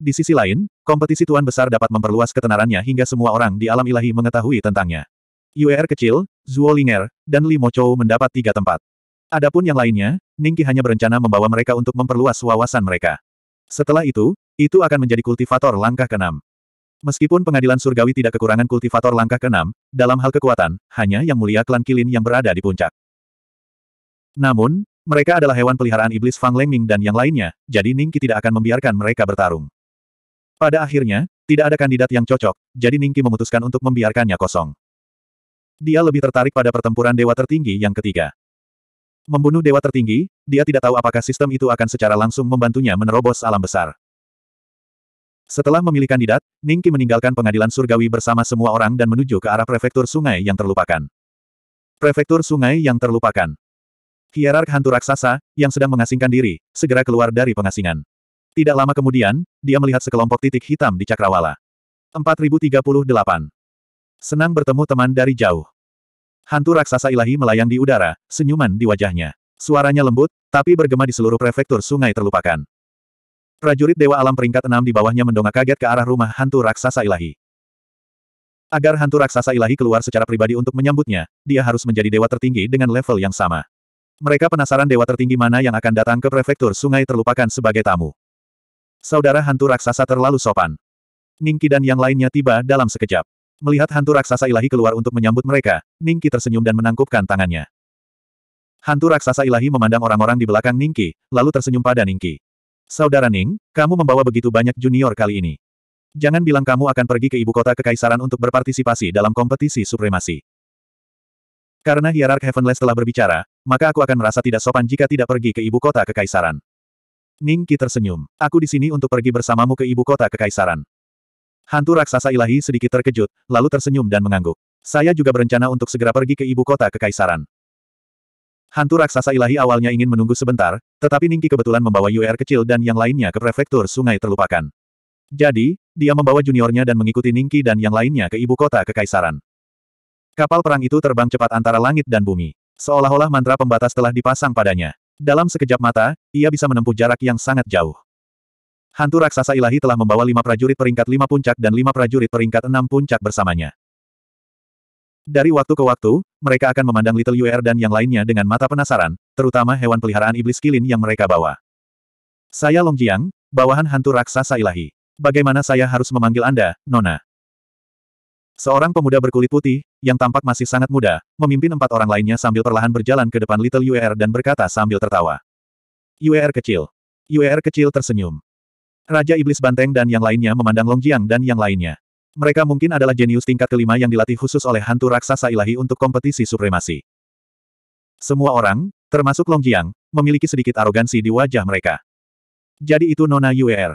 Speaker 1: Di sisi lain, kompetisi tuan besar dapat memperluas ketenarannya hingga semua orang di alam ilahi mengetahui tentangnya. UER kecil, Zuo Linger, dan Limo Chou mendapat tiga tempat. Adapun yang lainnya, Ningki hanya berencana membawa mereka untuk memperluas wawasan mereka. Setelah itu, itu akan menjadi kultivator langkah keenam. Meskipun pengadilan surgawi tidak kekurangan kultivator langkah keenam, dalam hal kekuatan, hanya yang mulia klan Kilin yang berada di puncak. Namun, mereka adalah hewan peliharaan iblis Fang Lengming dan yang lainnya, jadi Ningki tidak akan membiarkan mereka bertarung. Pada akhirnya, tidak ada kandidat yang cocok, jadi Ningki memutuskan untuk membiarkannya kosong. Dia lebih tertarik pada pertempuran dewa tertinggi yang ketiga. Membunuh dewa tertinggi, dia tidak tahu apakah sistem itu akan secara langsung membantunya menerobos alam besar. Setelah memilih kandidat, Ningki meninggalkan pengadilan surgawi bersama semua orang dan menuju ke arah prefektur sungai yang terlupakan. Prefektur sungai yang terlupakan. Hierark hantu raksasa, yang sedang mengasingkan diri, segera keluar dari pengasingan. Tidak lama kemudian, dia melihat sekelompok titik hitam di cakrawala. 4038. Senang bertemu teman dari jauh. Hantu raksasa ilahi melayang di udara, senyuman di wajahnya. Suaranya lembut, tapi bergema di seluruh prefektur sungai terlupakan. Prajurit Dewa Alam peringkat enam di bawahnya mendongak kaget ke arah rumah hantu raksasa ilahi. Agar hantu raksasa ilahi keluar secara pribadi untuk menyambutnya, dia harus menjadi dewa tertinggi dengan level yang sama. Mereka penasaran dewa tertinggi mana yang akan datang ke prefektur sungai terlupakan sebagai tamu. Saudara hantu raksasa terlalu sopan. Ningki dan yang lainnya tiba dalam sekejap. Melihat hantu raksasa ilahi keluar untuk menyambut mereka, Ningki tersenyum dan menangkupkan tangannya. Hantu raksasa ilahi memandang orang-orang di belakang Ningki, lalu tersenyum pada Ningki. Saudara Ning, kamu membawa begitu banyak junior kali ini. Jangan bilang kamu akan pergi ke ibu kota kekaisaran untuk berpartisipasi dalam kompetisi supremasi. Karena hierark Heavenless telah berbicara, maka aku akan merasa tidak sopan jika tidak pergi ke ibu kota kekaisaran. Ning Qi tersenyum. Aku di sini untuk pergi bersamamu ke ibu kota kekaisaran. Hantu raksasa ilahi sedikit terkejut, lalu tersenyum dan mengangguk. Saya juga berencana untuk segera pergi ke ibu kota kekaisaran. Hantu raksasa ilahi awalnya ingin menunggu sebentar, tetapi Ningki kebetulan membawa UR kecil dan yang lainnya ke prefektur sungai terlupakan. Jadi, dia membawa juniornya dan mengikuti Ningki dan yang lainnya ke ibu kota kekaisaran. Kapal perang itu terbang cepat antara langit dan bumi. Seolah-olah mantra pembatas telah dipasang padanya. Dalam sekejap mata, ia bisa menempuh jarak yang sangat jauh. Hantu raksasa ilahi telah membawa lima prajurit peringkat lima puncak dan lima prajurit peringkat enam puncak bersamanya. Dari waktu ke waktu, mereka akan memandang Little Yuer dan yang lainnya dengan mata penasaran, terutama hewan peliharaan iblis kilin yang mereka bawa. Saya Longjiang, bawahan hantu raksasa ilahi. Bagaimana saya harus memanggil Anda, Nona? Seorang pemuda berkulit putih, yang tampak masih sangat muda, memimpin empat orang lainnya sambil perlahan berjalan ke depan Little Yuer dan berkata sambil tertawa. Yuer kecil. Yuer kecil tersenyum. Raja Iblis Banteng dan yang lainnya memandang Longjiang dan yang lainnya. Mereka mungkin adalah jenius tingkat kelima yang dilatih khusus oleh hantu raksasa ilahi untuk kompetisi supremasi. Semua orang, termasuk Long Jiang, memiliki sedikit arogansi di wajah mereka. Jadi itu Nona Yuer.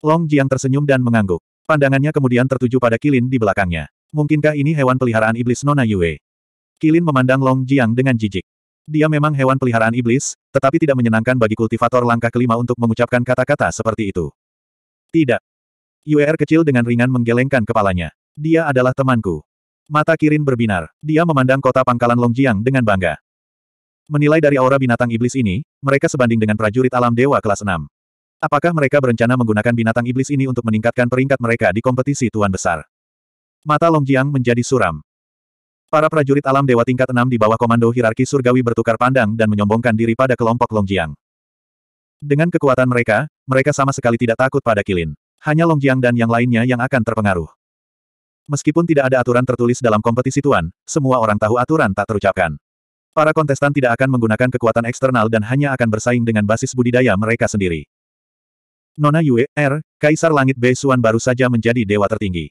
Speaker 1: Long Jiang tersenyum dan mengangguk. Pandangannya kemudian tertuju pada Kilin di belakangnya. Mungkinkah ini hewan peliharaan iblis Nona Yue? Kilin memandang Long Jiang dengan jijik. Dia memang hewan peliharaan iblis, tetapi tidak menyenangkan bagi kultivator langkah kelima untuk mengucapkan kata-kata seperti itu. Tidak, Yuer kecil dengan ringan menggelengkan kepalanya. Dia adalah temanku. Mata Kirin berbinar. Dia memandang kota pangkalan Longjiang dengan bangga. Menilai dari aura binatang iblis ini, mereka sebanding dengan prajurit alam dewa kelas 6. Apakah mereka berencana menggunakan binatang iblis ini untuk meningkatkan peringkat mereka di kompetisi tuan besar? Mata Longjiang menjadi suram. Para prajurit alam dewa tingkat 6 di bawah komando hierarki surgawi bertukar pandang dan menyombongkan diri pada kelompok Longjiang. Dengan kekuatan mereka, mereka sama sekali tidak takut pada Kilin. Hanya Longjiang dan yang lainnya yang akan terpengaruh. Meskipun tidak ada aturan tertulis dalam kompetisi tuan, semua orang tahu aturan tak terucapkan. Para kontestan tidak akan menggunakan kekuatan eksternal dan hanya akan bersaing dengan basis budidaya mereka sendiri. Nona Yue, R, er, Kaisar Langit Bei Xuan baru saja menjadi dewa tertinggi.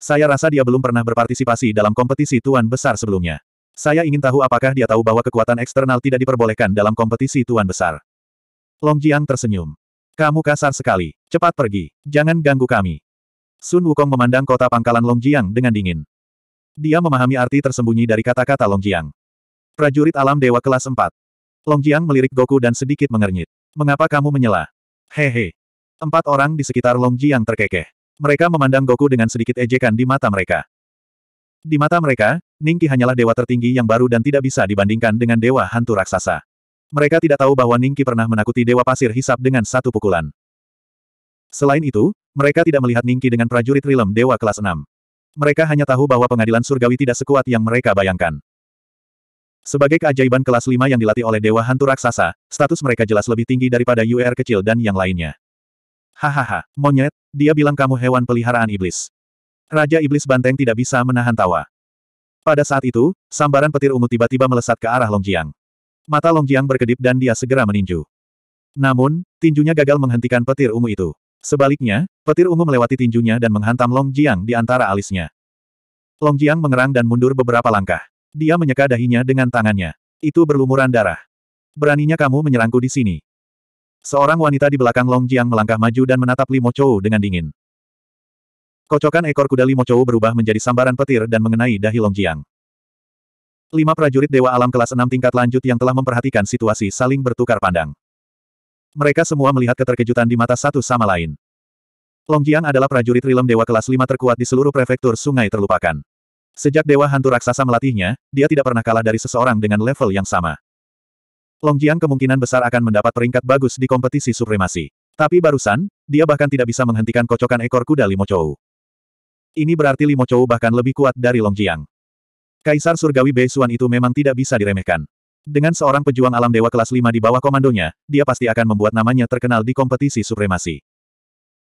Speaker 1: Saya rasa dia belum pernah berpartisipasi dalam kompetisi tuan besar sebelumnya. Saya ingin tahu apakah dia tahu bahwa kekuatan eksternal tidak diperbolehkan dalam kompetisi tuan besar. Long Jiang tersenyum. Kamu kasar sekali. Cepat pergi. Jangan ganggu kami. Sun Wukong memandang kota pangkalan Long Longjiang dengan dingin. Dia memahami arti tersembunyi dari kata-kata Long Longjiang. Prajurit alam dewa kelas 4. Longjiang melirik Goku dan sedikit mengernyit. Mengapa kamu menyela? Hehe. Empat orang di sekitar Long Longjiang terkekeh. Mereka memandang Goku dengan sedikit ejekan di mata mereka. Di mata mereka, Ningki hanyalah dewa tertinggi yang baru dan tidak bisa dibandingkan dengan dewa hantu raksasa. Mereka tidak tahu bahwa Ningki pernah menakuti Dewa Pasir Hisap dengan satu pukulan. Selain itu, mereka tidak melihat Ningki dengan prajurit Rilem Dewa kelas 6. Mereka hanya tahu bahwa pengadilan surgawi tidak sekuat yang mereka bayangkan. Sebagai keajaiban kelas 5 yang dilatih oleh Dewa Hantu Raksasa, status mereka jelas lebih tinggi daripada UR kecil dan yang lainnya. Hahaha, monyet, dia bilang kamu hewan peliharaan iblis. Raja Iblis Banteng tidak bisa menahan tawa. Pada saat itu, sambaran petir ungu tiba-tiba melesat ke arah Longjiang. Mata Longjiang berkedip dan dia segera meninju. Namun, tinjunya gagal menghentikan petir ungu itu. Sebaliknya, petir ungu melewati tinjunya dan menghantam Long Longjiang di antara alisnya. Long Longjiang mengerang dan mundur beberapa langkah. Dia menyeka dahinya dengan tangannya. Itu berlumuran darah. Beraninya kamu menyerangku di sini. Seorang wanita di belakang Long Longjiang melangkah maju dan menatap Limo Chou dengan dingin. Kocokan ekor kuda Limo Chou berubah menjadi sambaran petir dan mengenai dahi Longjiang. Lima prajurit Dewa Alam kelas enam tingkat lanjut yang telah memperhatikan situasi saling bertukar pandang. Mereka semua melihat keterkejutan di mata satu sama lain. Longjiang adalah prajurit rilem Dewa kelas lima terkuat di seluruh prefektur sungai terlupakan. Sejak Dewa Hantu Raksasa melatihnya, dia tidak pernah kalah dari seseorang dengan level yang sama. Longjiang kemungkinan besar akan mendapat peringkat bagus di kompetisi supremasi. Tapi barusan, dia bahkan tidak bisa menghentikan kocokan ekor kuda Limo Ini berarti Limo bahkan lebih kuat dari Longjiang. Kaisar Surgawi Beisuan itu memang tidak bisa diremehkan. Dengan seorang pejuang alam dewa kelas 5 di bawah komandonya, dia pasti akan membuat namanya terkenal di kompetisi supremasi.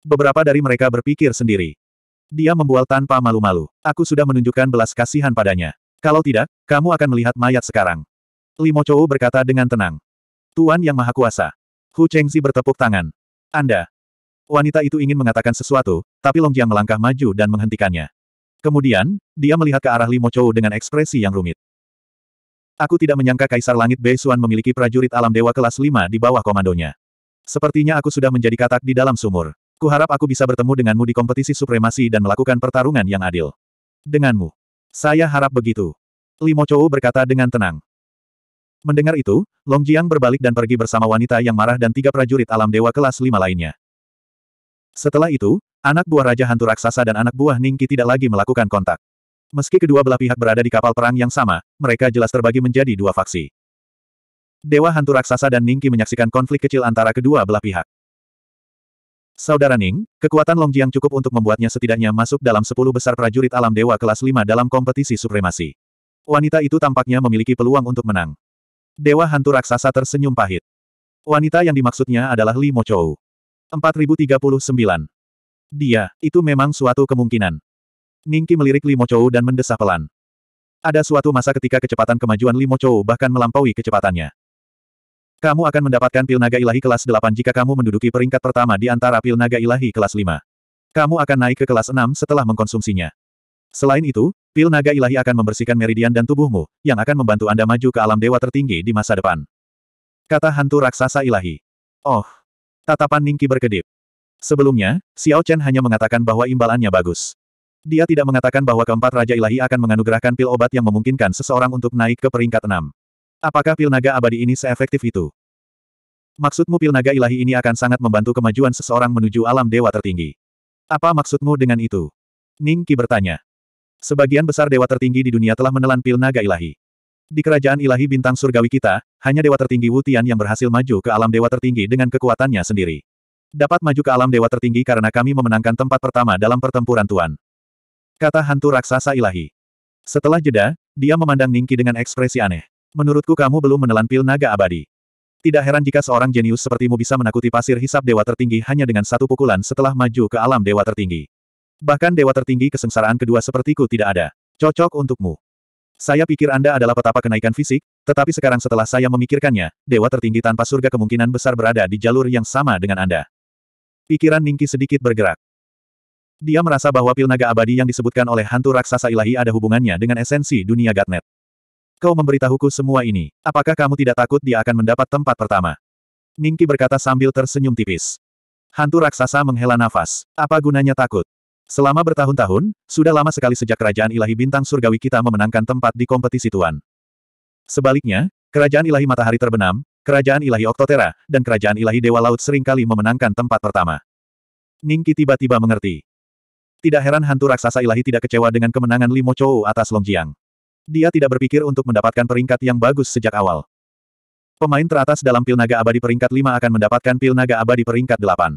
Speaker 1: Beberapa dari mereka berpikir sendiri. Dia membual tanpa malu-malu. Aku sudah menunjukkan belas kasihan padanya. Kalau tidak, kamu akan melihat mayat sekarang. Limo Chou berkata dengan tenang. Tuan Yang Maha Kuasa. Hu Chengzi bertepuk tangan. Anda. Wanita itu ingin mengatakan sesuatu, tapi Long Jiang melangkah maju dan menghentikannya. Kemudian, dia melihat ke arah Limo Chou dengan ekspresi yang rumit. Aku tidak menyangka Kaisar Langit Beisuan memiliki prajurit alam dewa kelas 5 di bawah komandonya. Sepertinya aku sudah menjadi katak di dalam sumur. Kuharap aku bisa bertemu denganmu di kompetisi supremasi dan melakukan pertarungan yang adil. Denganmu. Saya harap begitu. Limo Chou berkata dengan tenang. Mendengar itu, Long Jiang berbalik dan pergi bersama wanita yang marah dan tiga prajurit alam dewa kelas 5 lainnya. Setelah itu, Anak buah Raja Hantu Raksasa dan anak buah Ningki tidak lagi melakukan kontak. Meski kedua belah pihak berada di kapal perang yang sama, mereka jelas terbagi menjadi dua faksi. Dewa Hantu Raksasa dan Ningki menyaksikan konflik kecil antara kedua belah pihak. Saudara Ning, kekuatan Longjiang cukup untuk membuatnya setidaknya masuk dalam sepuluh besar prajurit alam dewa kelas lima dalam kompetisi supremasi. Wanita itu tampaknya memiliki peluang untuk menang. Dewa hantu raksasa tersenyum pahit. Wanita yang dimaksudnya adalah Li Mochou. 4039. Dia, itu memang suatu kemungkinan. Ningki melirik Limo Chou dan mendesah pelan. Ada suatu masa ketika kecepatan kemajuan Limo Chou bahkan melampaui kecepatannya. Kamu akan mendapatkan pil naga ilahi kelas 8 jika kamu menduduki peringkat pertama di antara pil naga ilahi kelas 5. Kamu akan naik ke kelas 6 setelah mengkonsumsinya. Selain itu, pil naga ilahi akan membersihkan meridian dan tubuhmu, yang akan membantu Anda maju ke alam dewa tertinggi di masa depan. Kata hantu raksasa ilahi. Oh. Tatapan Ningki berkedip. Sebelumnya, Xiao Chen hanya mengatakan bahwa imbalannya bagus. Dia tidak mengatakan bahwa keempat Raja Ilahi akan menganugerahkan pil obat yang memungkinkan seseorang untuk naik ke peringkat enam. Apakah pil naga abadi ini seefektif itu? Maksudmu pil naga ilahi ini akan sangat membantu kemajuan seseorang menuju alam dewa tertinggi? Apa maksudmu dengan itu? Ning Qi bertanya. Sebagian besar dewa tertinggi di dunia telah menelan pil naga ilahi. Di kerajaan ilahi bintang surgawi kita, hanya dewa tertinggi Wutian yang berhasil maju ke alam dewa tertinggi dengan kekuatannya sendiri. Dapat maju ke alam dewa tertinggi karena kami memenangkan tempat pertama dalam pertempuran Tuan. Kata hantu raksasa ilahi. Setelah jeda, dia memandang Ningki dengan ekspresi aneh. Menurutku kamu belum menelan pil naga abadi. Tidak heran jika seorang jenius sepertimu bisa menakuti pasir hisap dewa tertinggi hanya dengan satu pukulan setelah maju ke alam dewa tertinggi. Bahkan dewa tertinggi kesengsaraan kedua sepertiku tidak ada. Cocok untukmu. Saya pikir Anda adalah petapa kenaikan fisik, tetapi sekarang setelah saya memikirkannya, dewa tertinggi tanpa surga kemungkinan besar berada di jalur yang sama dengan Anda. Pikiran Ningki sedikit bergerak. Dia merasa bahwa pil naga abadi yang disebutkan oleh hantu raksasa ilahi ada hubungannya dengan esensi dunia Gatnet. Kau memberitahuku semua ini, apakah kamu tidak takut dia akan mendapat tempat pertama? Ningki berkata sambil tersenyum tipis. Hantu raksasa menghela nafas. Apa gunanya takut? Selama bertahun-tahun, sudah lama sekali sejak kerajaan ilahi bintang surgawi kita memenangkan tempat di kompetisi tuan. Sebaliknya, kerajaan ilahi matahari terbenam, Kerajaan ilahi Oktotera, dan kerajaan ilahi Dewa Laut seringkali memenangkan tempat pertama. Ningki tiba-tiba mengerti. Tidak heran hantu raksasa ilahi tidak kecewa dengan kemenangan Limo Chou atas Longjiang. Dia tidak berpikir untuk mendapatkan peringkat yang bagus sejak awal. Pemain teratas dalam pil naga abadi peringkat 5 akan mendapatkan pil naga abadi peringkat 8.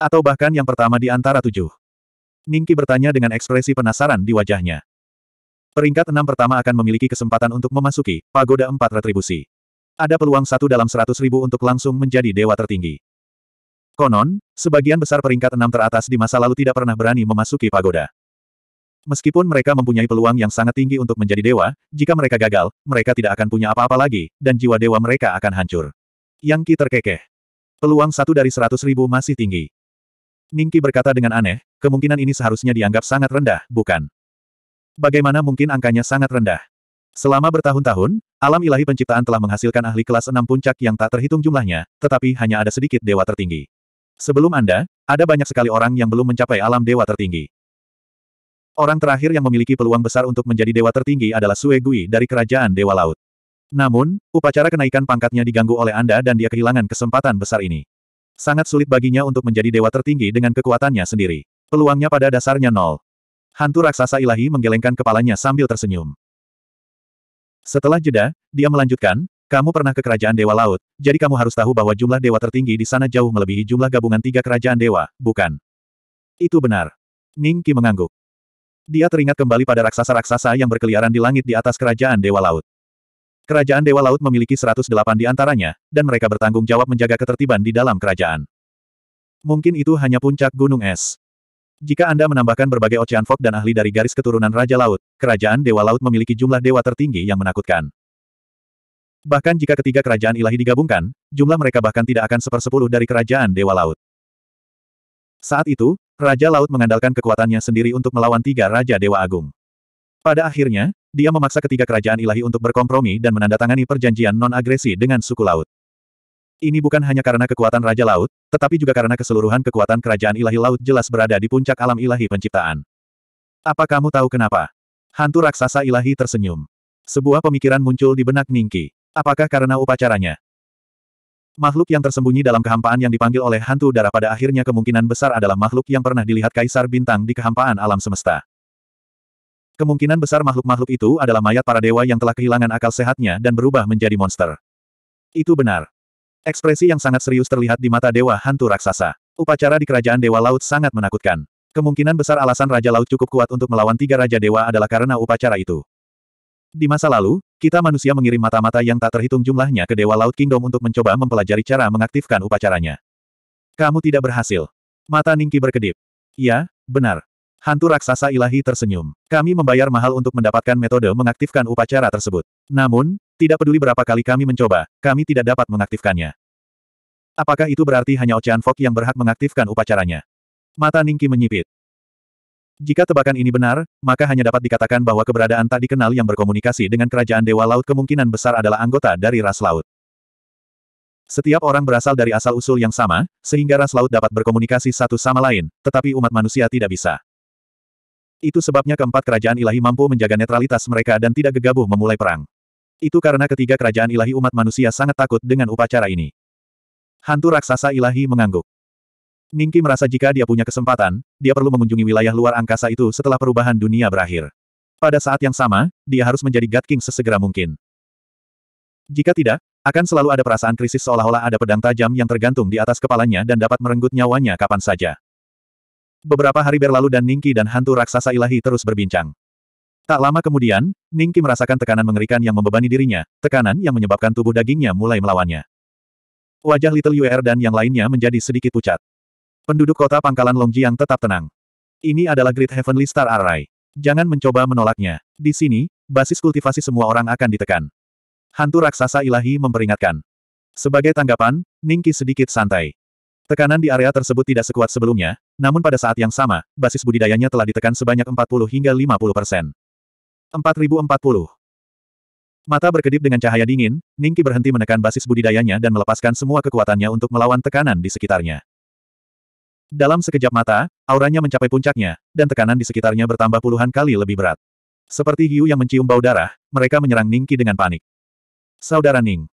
Speaker 1: Atau bahkan yang pertama di antara tujuh. Ningki bertanya dengan ekspresi penasaran di wajahnya. Peringkat enam pertama akan memiliki kesempatan untuk memasuki Pagoda Empat Retribusi ada peluang satu dalam seratus ribu untuk langsung menjadi dewa tertinggi. Konon, sebagian besar peringkat enam teratas di masa lalu tidak pernah berani memasuki pagoda. Meskipun mereka mempunyai peluang yang sangat tinggi untuk menjadi dewa, jika mereka gagal, mereka tidak akan punya apa-apa lagi, dan jiwa dewa mereka akan hancur. Yang Ki terkekeh. Peluang satu dari seratus ribu masih tinggi. Ningki berkata dengan aneh, kemungkinan ini seharusnya dianggap sangat rendah, bukan? Bagaimana mungkin angkanya sangat rendah? Selama bertahun-tahun, alam ilahi penciptaan telah menghasilkan ahli kelas enam puncak yang tak terhitung jumlahnya, tetapi hanya ada sedikit dewa tertinggi. Sebelum Anda, ada banyak sekali orang yang belum mencapai alam dewa tertinggi. Orang terakhir yang memiliki peluang besar untuk menjadi dewa tertinggi adalah Sue Gui dari Kerajaan Dewa Laut. Namun, upacara kenaikan pangkatnya diganggu oleh Anda dan dia kehilangan kesempatan besar ini. Sangat sulit baginya untuk menjadi dewa tertinggi dengan kekuatannya sendiri. Peluangnya pada dasarnya nol. Hantu raksasa ilahi menggelengkan kepalanya sambil tersenyum. Setelah jeda, dia melanjutkan, kamu pernah ke kerajaan Dewa Laut, jadi kamu harus tahu bahwa jumlah dewa tertinggi di sana jauh melebihi jumlah gabungan tiga kerajaan dewa, bukan? Itu benar. Ning Qi mengangguk. Dia teringat kembali pada raksasa-raksasa yang berkeliaran di langit di atas kerajaan Dewa Laut. Kerajaan Dewa Laut memiliki 108 di antaranya, dan mereka bertanggung jawab menjaga ketertiban di dalam kerajaan. Mungkin itu hanya puncak gunung es. Jika Anda menambahkan berbagai ocean fog dan ahli dari garis keturunan Raja Laut, kerajaan Dewa Laut memiliki jumlah dewa tertinggi yang menakutkan. Bahkan jika ketiga kerajaan ilahi digabungkan, jumlah mereka bahkan tidak akan sepersepuluh dari kerajaan Dewa Laut. Saat itu, Raja Laut mengandalkan kekuatannya sendiri untuk melawan tiga Raja Dewa Agung. Pada akhirnya, dia memaksa ketiga kerajaan ilahi untuk berkompromi dan menandatangani perjanjian non-agresi dengan suku laut. Ini bukan hanya karena kekuatan Raja Laut, tetapi juga karena keseluruhan kekuatan kerajaan ilahi laut jelas berada di puncak alam ilahi penciptaan. Apa kamu tahu kenapa? Hantu raksasa ilahi tersenyum. Sebuah pemikiran muncul di benak Ningki. Apakah karena upacaranya? Makhluk yang tersembunyi dalam kehampaan yang dipanggil oleh hantu darah pada akhirnya kemungkinan besar adalah makhluk yang pernah dilihat kaisar bintang di kehampaan alam semesta. Kemungkinan besar makhluk-makhluk itu adalah mayat para dewa yang telah kehilangan akal sehatnya dan berubah menjadi monster. Itu benar. Ekspresi yang sangat serius terlihat di mata dewa hantu raksasa. Upacara di kerajaan dewa laut sangat menakutkan. Kemungkinan besar alasan Raja Laut cukup kuat untuk melawan tiga Raja Dewa adalah karena upacara itu. Di masa lalu, kita manusia mengirim mata-mata yang tak terhitung jumlahnya ke Dewa Laut Kingdom untuk mencoba mempelajari cara mengaktifkan upacaranya. Kamu tidak berhasil. Mata Ningki berkedip. Ya, benar. Hantu raksasa ilahi tersenyum. Kami membayar mahal untuk mendapatkan metode mengaktifkan upacara tersebut. Namun, tidak peduli berapa kali kami mencoba, kami tidak dapat mengaktifkannya. Apakah itu berarti hanya Ocean Fog yang berhak mengaktifkan upacaranya? Mata Ningki menyipit. Jika tebakan ini benar, maka hanya dapat dikatakan bahwa keberadaan tak dikenal yang berkomunikasi dengan kerajaan Dewa Laut kemungkinan besar adalah anggota dari ras laut. Setiap orang berasal dari asal-usul yang sama, sehingga ras laut dapat berkomunikasi satu sama lain, tetapi umat manusia tidak bisa. Itu sebabnya keempat kerajaan ilahi mampu menjaga netralitas mereka dan tidak gegabah memulai perang. Itu karena ketiga kerajaan ilahi umat manusia sangat takut dengan upacara ini. Hantu raksasa ilahi mengangguk. Ningki merasa jika dia punya kesempatan, dia perlu mengunjungi wilayah luar angkasa itu setelah perubahan dunia berakhir. Pada saat yang sama, dia harus menjadi God King sesegera mungkin. Jika tidak, akan selalu ada perasaan krisis seolah-olah ada pedang tajam yang tergantung di atas kepalanya dan dapat merenggut nyawanya kapan saja. Beberapa hari berlalu dan Ningki dan hantu raksasa ilahi terus berbincang. Tak lama kemudian, Ningki merasakan tekanan mengerikan yang membebani dirinya, tekanan yang menyebabkan tubuh dagingnya mulai melawannya. Wajah Little Yuer dan yang lainnya menjadi sedikit pucat. Penduduk kota pangkalan Longjiang tetap tenang. Ini adalah Great Heavenly Star Array. Jangan mencoba menolaknya. Di sini, basis kultivasi semua orang akan ditekan. Hantu raksasa ilahi memperingatkan. Sebagai tanggapan, Ningki sedikit santai. Tekanan di area tersebut tidak sekuat sebelumnya, namun pada saat yang sama, basis budidayanya telah ditekan sebanyak 40 hingga 50 persen. 4040. Mata berkedip dengan cahaya dingin, Ningki berhenti menekan basis budidayanya dan melepaskan semua kekuatannya untuk melawan tekanan di sekitarnya. Dalam sekejap mata, auranya mencapai puncaknya, dan tekanan di sekitarnya bertambah puluhan kali lebih berat. Seperti hiu yang mencium bau darah, mereka menyerang Ningki dengan panik. Saudara Ning.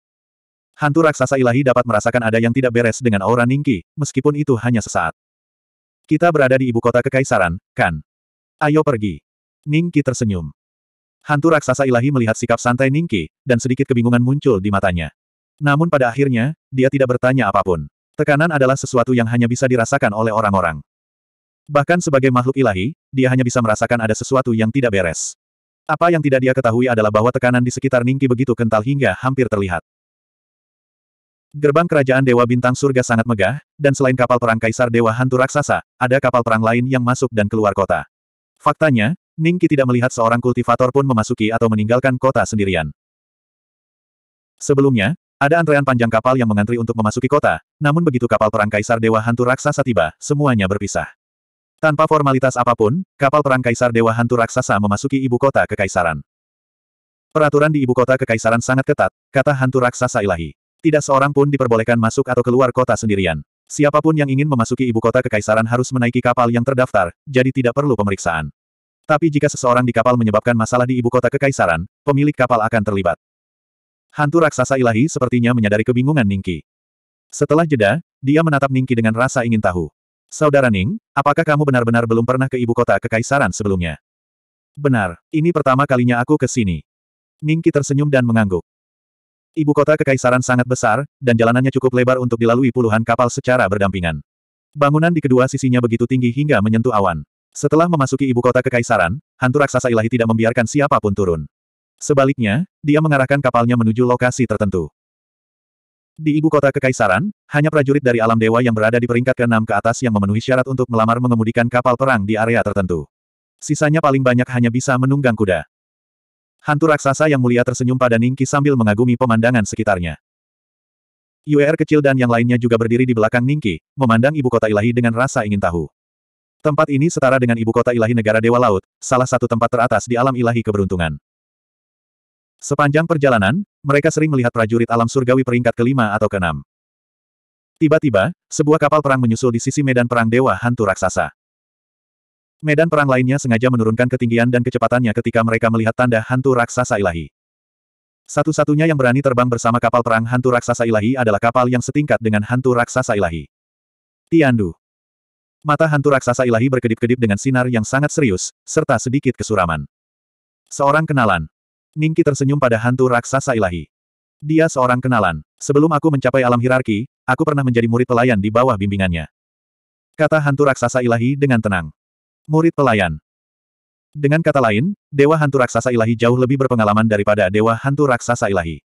Speaker 1: Hantu raksasa ilahi dapat merasakan ada yang tidak beres dengan aura Ningki, meskipun itu hanya sesaat. Kita berada di ibu kota kekaisaran, kan? Ayo pergi. Ningki tersenyum. Hantu raksasa ilahi melihat sikap santai Ningki, dan sedikit kebingungan muncul di matanya. Namun pada akhirnya, dia tidak bertanya apapun. Tekanan adalah sesuatu yang hanya bisa dirasakan oleh orang-orang. Bahkan sebagai makhluk ilahi, dia hanya bisa merasakan ada sesuatu yang tidak beres. Apa yang tidak dia ketahui adalah bahwa tekanan di sekitar Ningki begitu kental hingga hampir terlihat. Gerbang kerajaan Dewa Bintang Surga sangat megah, dan selain kapal perang Kaisar Dewa Hantu Raksasa, ada kapal perang lain yang masuk dan keluar kota. Faktanya, Ningki tidak melihat seorang kultivator pun memasuki atau meninggalkan kota sendirian. Sebelumnya, ada antrean panjang kapal yang mengantri untuk memasuki kota, namun begitu kapal perang Kaisar Dewa Hantu Raksasa tiba, semuanya berpisah. Tanpa formalitas apapun, kapal perang Kaisar Dewa Hantu Raksasa memasuki ibu kota Kekaisaran. Peraturan di ibu kota Kekaisaran sangat ketat, kata Hantu Raksasa Ilahi. Tidak seorang pun diperbolehkan masuk atau keluar kota sendirian. Siapapun yang ingin memasuki ibu kota Kekaisaran harus menaiki kapal yang terdaftar, jadi tidak perlu pemeriksaan. Tapi jika seseorang di kapal menyebabkan masalah di ibu kota Kekaisaran, pemilik kapal akan terlibat. Hantu raksasa ilahi sepertinya menyadari kebingungan Ningki. Setelah jeda, dia menatap Ningki dengan rasa ingin tahu. Saudara Ning, apakah kamu benar-benar belum pernah ke ibu kota kekaisaran sebelumnya? Benar, ini pertama kalinya aku ke sini. Ningki tersenyum dan mengangguk. Ibu kota kekaisaran sangat besar, dan jalanannya cukup lebar untuk dilalui puluhan kapal secara berdampingan. Bangunan di kedua sisinya begitu tinggi hingga menyentuh awan. Setelah memasuki ibu kota kekaisaran, hantu raksasa ilahi tidak membiarkan siapapun turun. Sebaliknya, dia mengarahkan kapalnya menuju lokasi tertentu. Di ibu kota kekaisaran, hanya prajurit dari alam dewa yang berada di peringkat ke-6 ke atas yang memenuhi syarat untuk melamar mengemudikan kapal perang di area tertentu. Sisanya paling banyak hanya bisa menunggang kuda. Hantu raksasa yang mulia tersenyum pada Ningki sambil mengagumi pemandangan sekitarnya. UER kecil dan yang lainnya juga berdiri di belakang Ningki, memandang ibu kota ilahi dengan rasa ingin tahu. Tempat ini setara dengan ibu kota ilahi negara Dewa Laut, salah satu tempat teratas di alam ilahi keberuntungan. Sepanjang perjalanan, mereka sering melihat prajurit alam surgawi peringkat kelima atau keenam. Tiba-tiba, sebuah kapal perang menyusul di sisi medan perang Dewa Hantu Raksasa. Medan perang lainnya sengaja menurunkan ketinggian dan kecepatannya ketika mereka melihat tanda hantu raksasa ilahi. Satu-satunya yang berani terbang bersama kapal perang hantu raksasa ilahi adalah kapal yang setingkat dengan hantu raksasa ilahi. Tiandu. Mata hantu raksasa ilahi berkedip-kedip dengan sinar yang sangat serius, serta sedikit kesuraman. Seorang kenalan. Ningki tersenyum pada hantu raksasa ilahi. Dia seorang kenalan. Sebelum aku mencapai alam hierarki, aku pernah menjadi murid pelayan di bawah bimbingannya. Kata hantu raksasa ilahi dengan tenang. Murid pelayan. Dengan kata lain, dewa hantu raksasa ilahi jauh lebih berpengalaman daripada dewa hantu raksasa ilahi.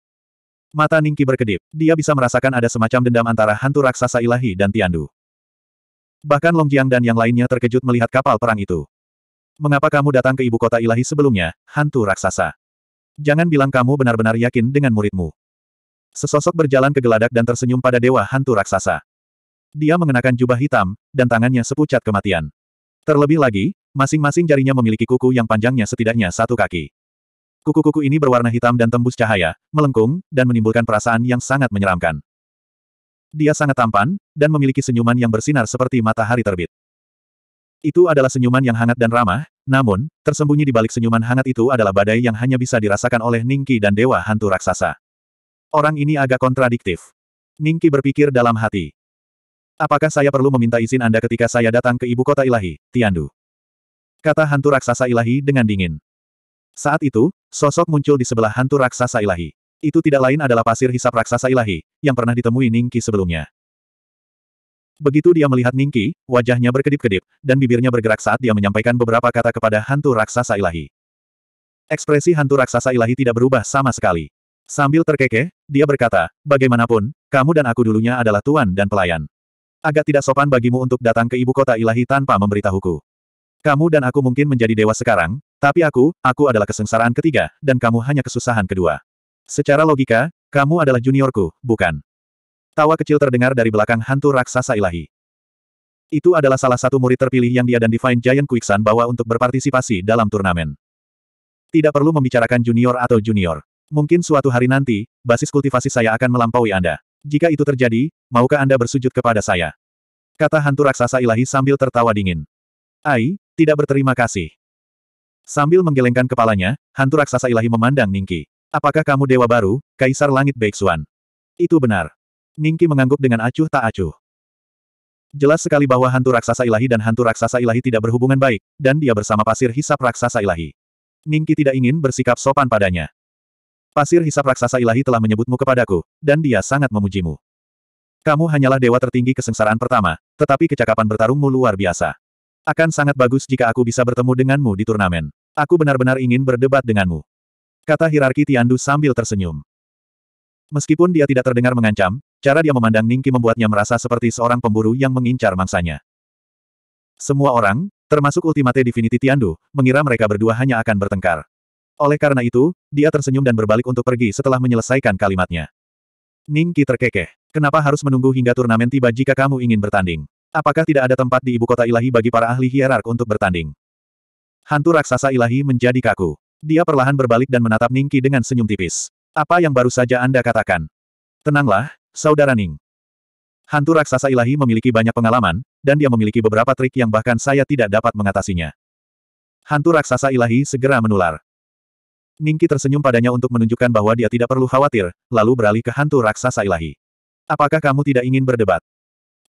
Speaker 1: Mata Ningki berkedip. Dia bisa merasakan ada semacam dendam antara hantu raksasa ilahi dan Tiandu. Bahkan Longjiang dan yang lainnya terkejut melihat kapal perang itu. Mengapa kamu datang ke ibu kota ilahi sebelumnya, hantu raksasa? Jangan bilang kamu benar-benar yakin dengan muridmu. Sesosok berjalan ke geladak dan tersenyum pada dewa hantu raksasa. Dia mengenakan jubah hitam, dan tangannya sepucat kematian. Terlebih lagi, masing-masing jarinya memiliki kuku yang panjangnya setidaknya satu kaki. Kuku-kuku ini berwarna hitam dan tembus cahaya, melengkung, dan menimbulkan perasaan yang sangat menyeramkan. Dia sangat tampan, dan memiliki senyuman yang bersinar seperti matahari terbit. Itu adalah senyuman yang hangat dan ramah, namun, tersembunyi di balik senyuman hangat itu adalah badai yang hanya bisa dirasakan oleh Ningki dan Dewa Hantu Raksasa. Orang ini agak kontradiktif. Ningki berpikir dalam hati. Apakah saya perlu meminta izin Anda ketika saya datang ke ibu kota ilahi, Tiandu? Kata hantu raksasa ilahi dengan dingin. Saat itu, sosok muncul di sebelah hantu raksasa ilahi. Itu tidak lain adalah pasir hisap raksasa ilahi, yang pernah ditemui Ningki sebelumnya. Begitu dia melihat Ningki, wajahnya berkedip-kedip, dan bibirnya bergerak saat dia menyampaikan beberapa kata kepada hantu raksasa ilahi. Ekspresi hantu raksasa ilahi tidak berubah sama sekali. Sambil terkekeh, dia berkata, bagaimanapun, kamu dan aku dulunya adalah tuan dan pelayan. Agak tidak sopan bagimu untuk datang ke ibu kota ilahi tanpa memberitahuku. Kamu dan aku mungkin menjadi dewa sekarang, tapi aku, aku adalah kesengsaraan ketiga, dan kamu hanya kesusahan kedua. Secara logika, kamu adalah juniorku, bukan? Tawa kecil terdengar dari belakang hantu raksasa ilahi. Itu adalah salah satu murid terpilih yang dia dan Divine Giant Quicksan bawa untuk berpartisipasi dalam turnamen. Tidak perlu membicarakan junior atau junior. Mungkin suatu hari nanti, basis kultivasi saya akan melampaui Anda. Jika itu terjadi, maukah Anda bersujud kepada saya? Kata hantu raksasa ilahi sambil tertawa dingin. Ai, tidak berterima kasih. Sambil menggelengkan kepalanya, hantu raksasa ilahi memandang Ningki. Apakah kamu dewa baru, Kaisar Langit Beixuan? Itu benar. Ningki mengangguk dengan acuh tak acuh. Jelas sekali bahwa hantu raksasa ilahi dan hantu raksasa ilahi tidak berhubungan baik, dan dia bersama pasir hisap raksasa ilahi. Ningki tidak ingin bersikap sopan padanya. Pasir hisap raksasa ilahi telah menyebutmu kepadaku, dan dia sangat memujimu. Kamu hanyalah dewa tertinggi kesengsaraan pertama, tetapi kecakapan bertarungmu luar biasa. Akan sangat bagus jika aku bisa bertemu denganmu di turnamen. Aku benar-benar ingin berdebat denganmu. Kata hierarki Tiandu sambil tersenyum. Meskipun dia tidak terdengar mengancam, Cara dia memandang Ningki membuatnya merasa seperti seorang pemburu yang mengincar mangsanya. Semua orang, termasuk Ultimate Divinity Tiandu, mengira mereka berdua hanya akan bertengkar. Oleh karena itu, dia tersenyum dan berbalik untuk pergi setelah menyelesaikan kalimatnya. Ningki terkekeh. Kenapa harus menunggu hingga turnamen tiba jika kamu ingin bertanding? Apakah tidak ada tempat di ibu kota ilahi bagi para ahli hierark untuk bertanding? Hantu raksasa ilahi menjadi kaku. Dia perlahan berbalik dan menatap Ningki dengan senyum tipis. Apa yang baru saja Anda katakan? Tenanglah, Saudara Ning. Hantu raksasa ilahi memiliki banyak pengalaman, dan dia memiliki beberapa trik yang bahkan saya tidak dapat mengatasinya. Hantu raksasa ilahi segera menular. Ningki tersenyum padanya untuk menunjukkan bahwa dia tidak perlu khawatir, lalu beralih ke hantu raksasa ilahi. Apakah kamu tidak ingin berdebat?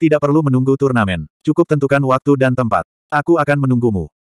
Speaker 1: Tidak perlu menunggu turnamen. Cukup tentukan waktu dan tempat. Aku akan menunggumu.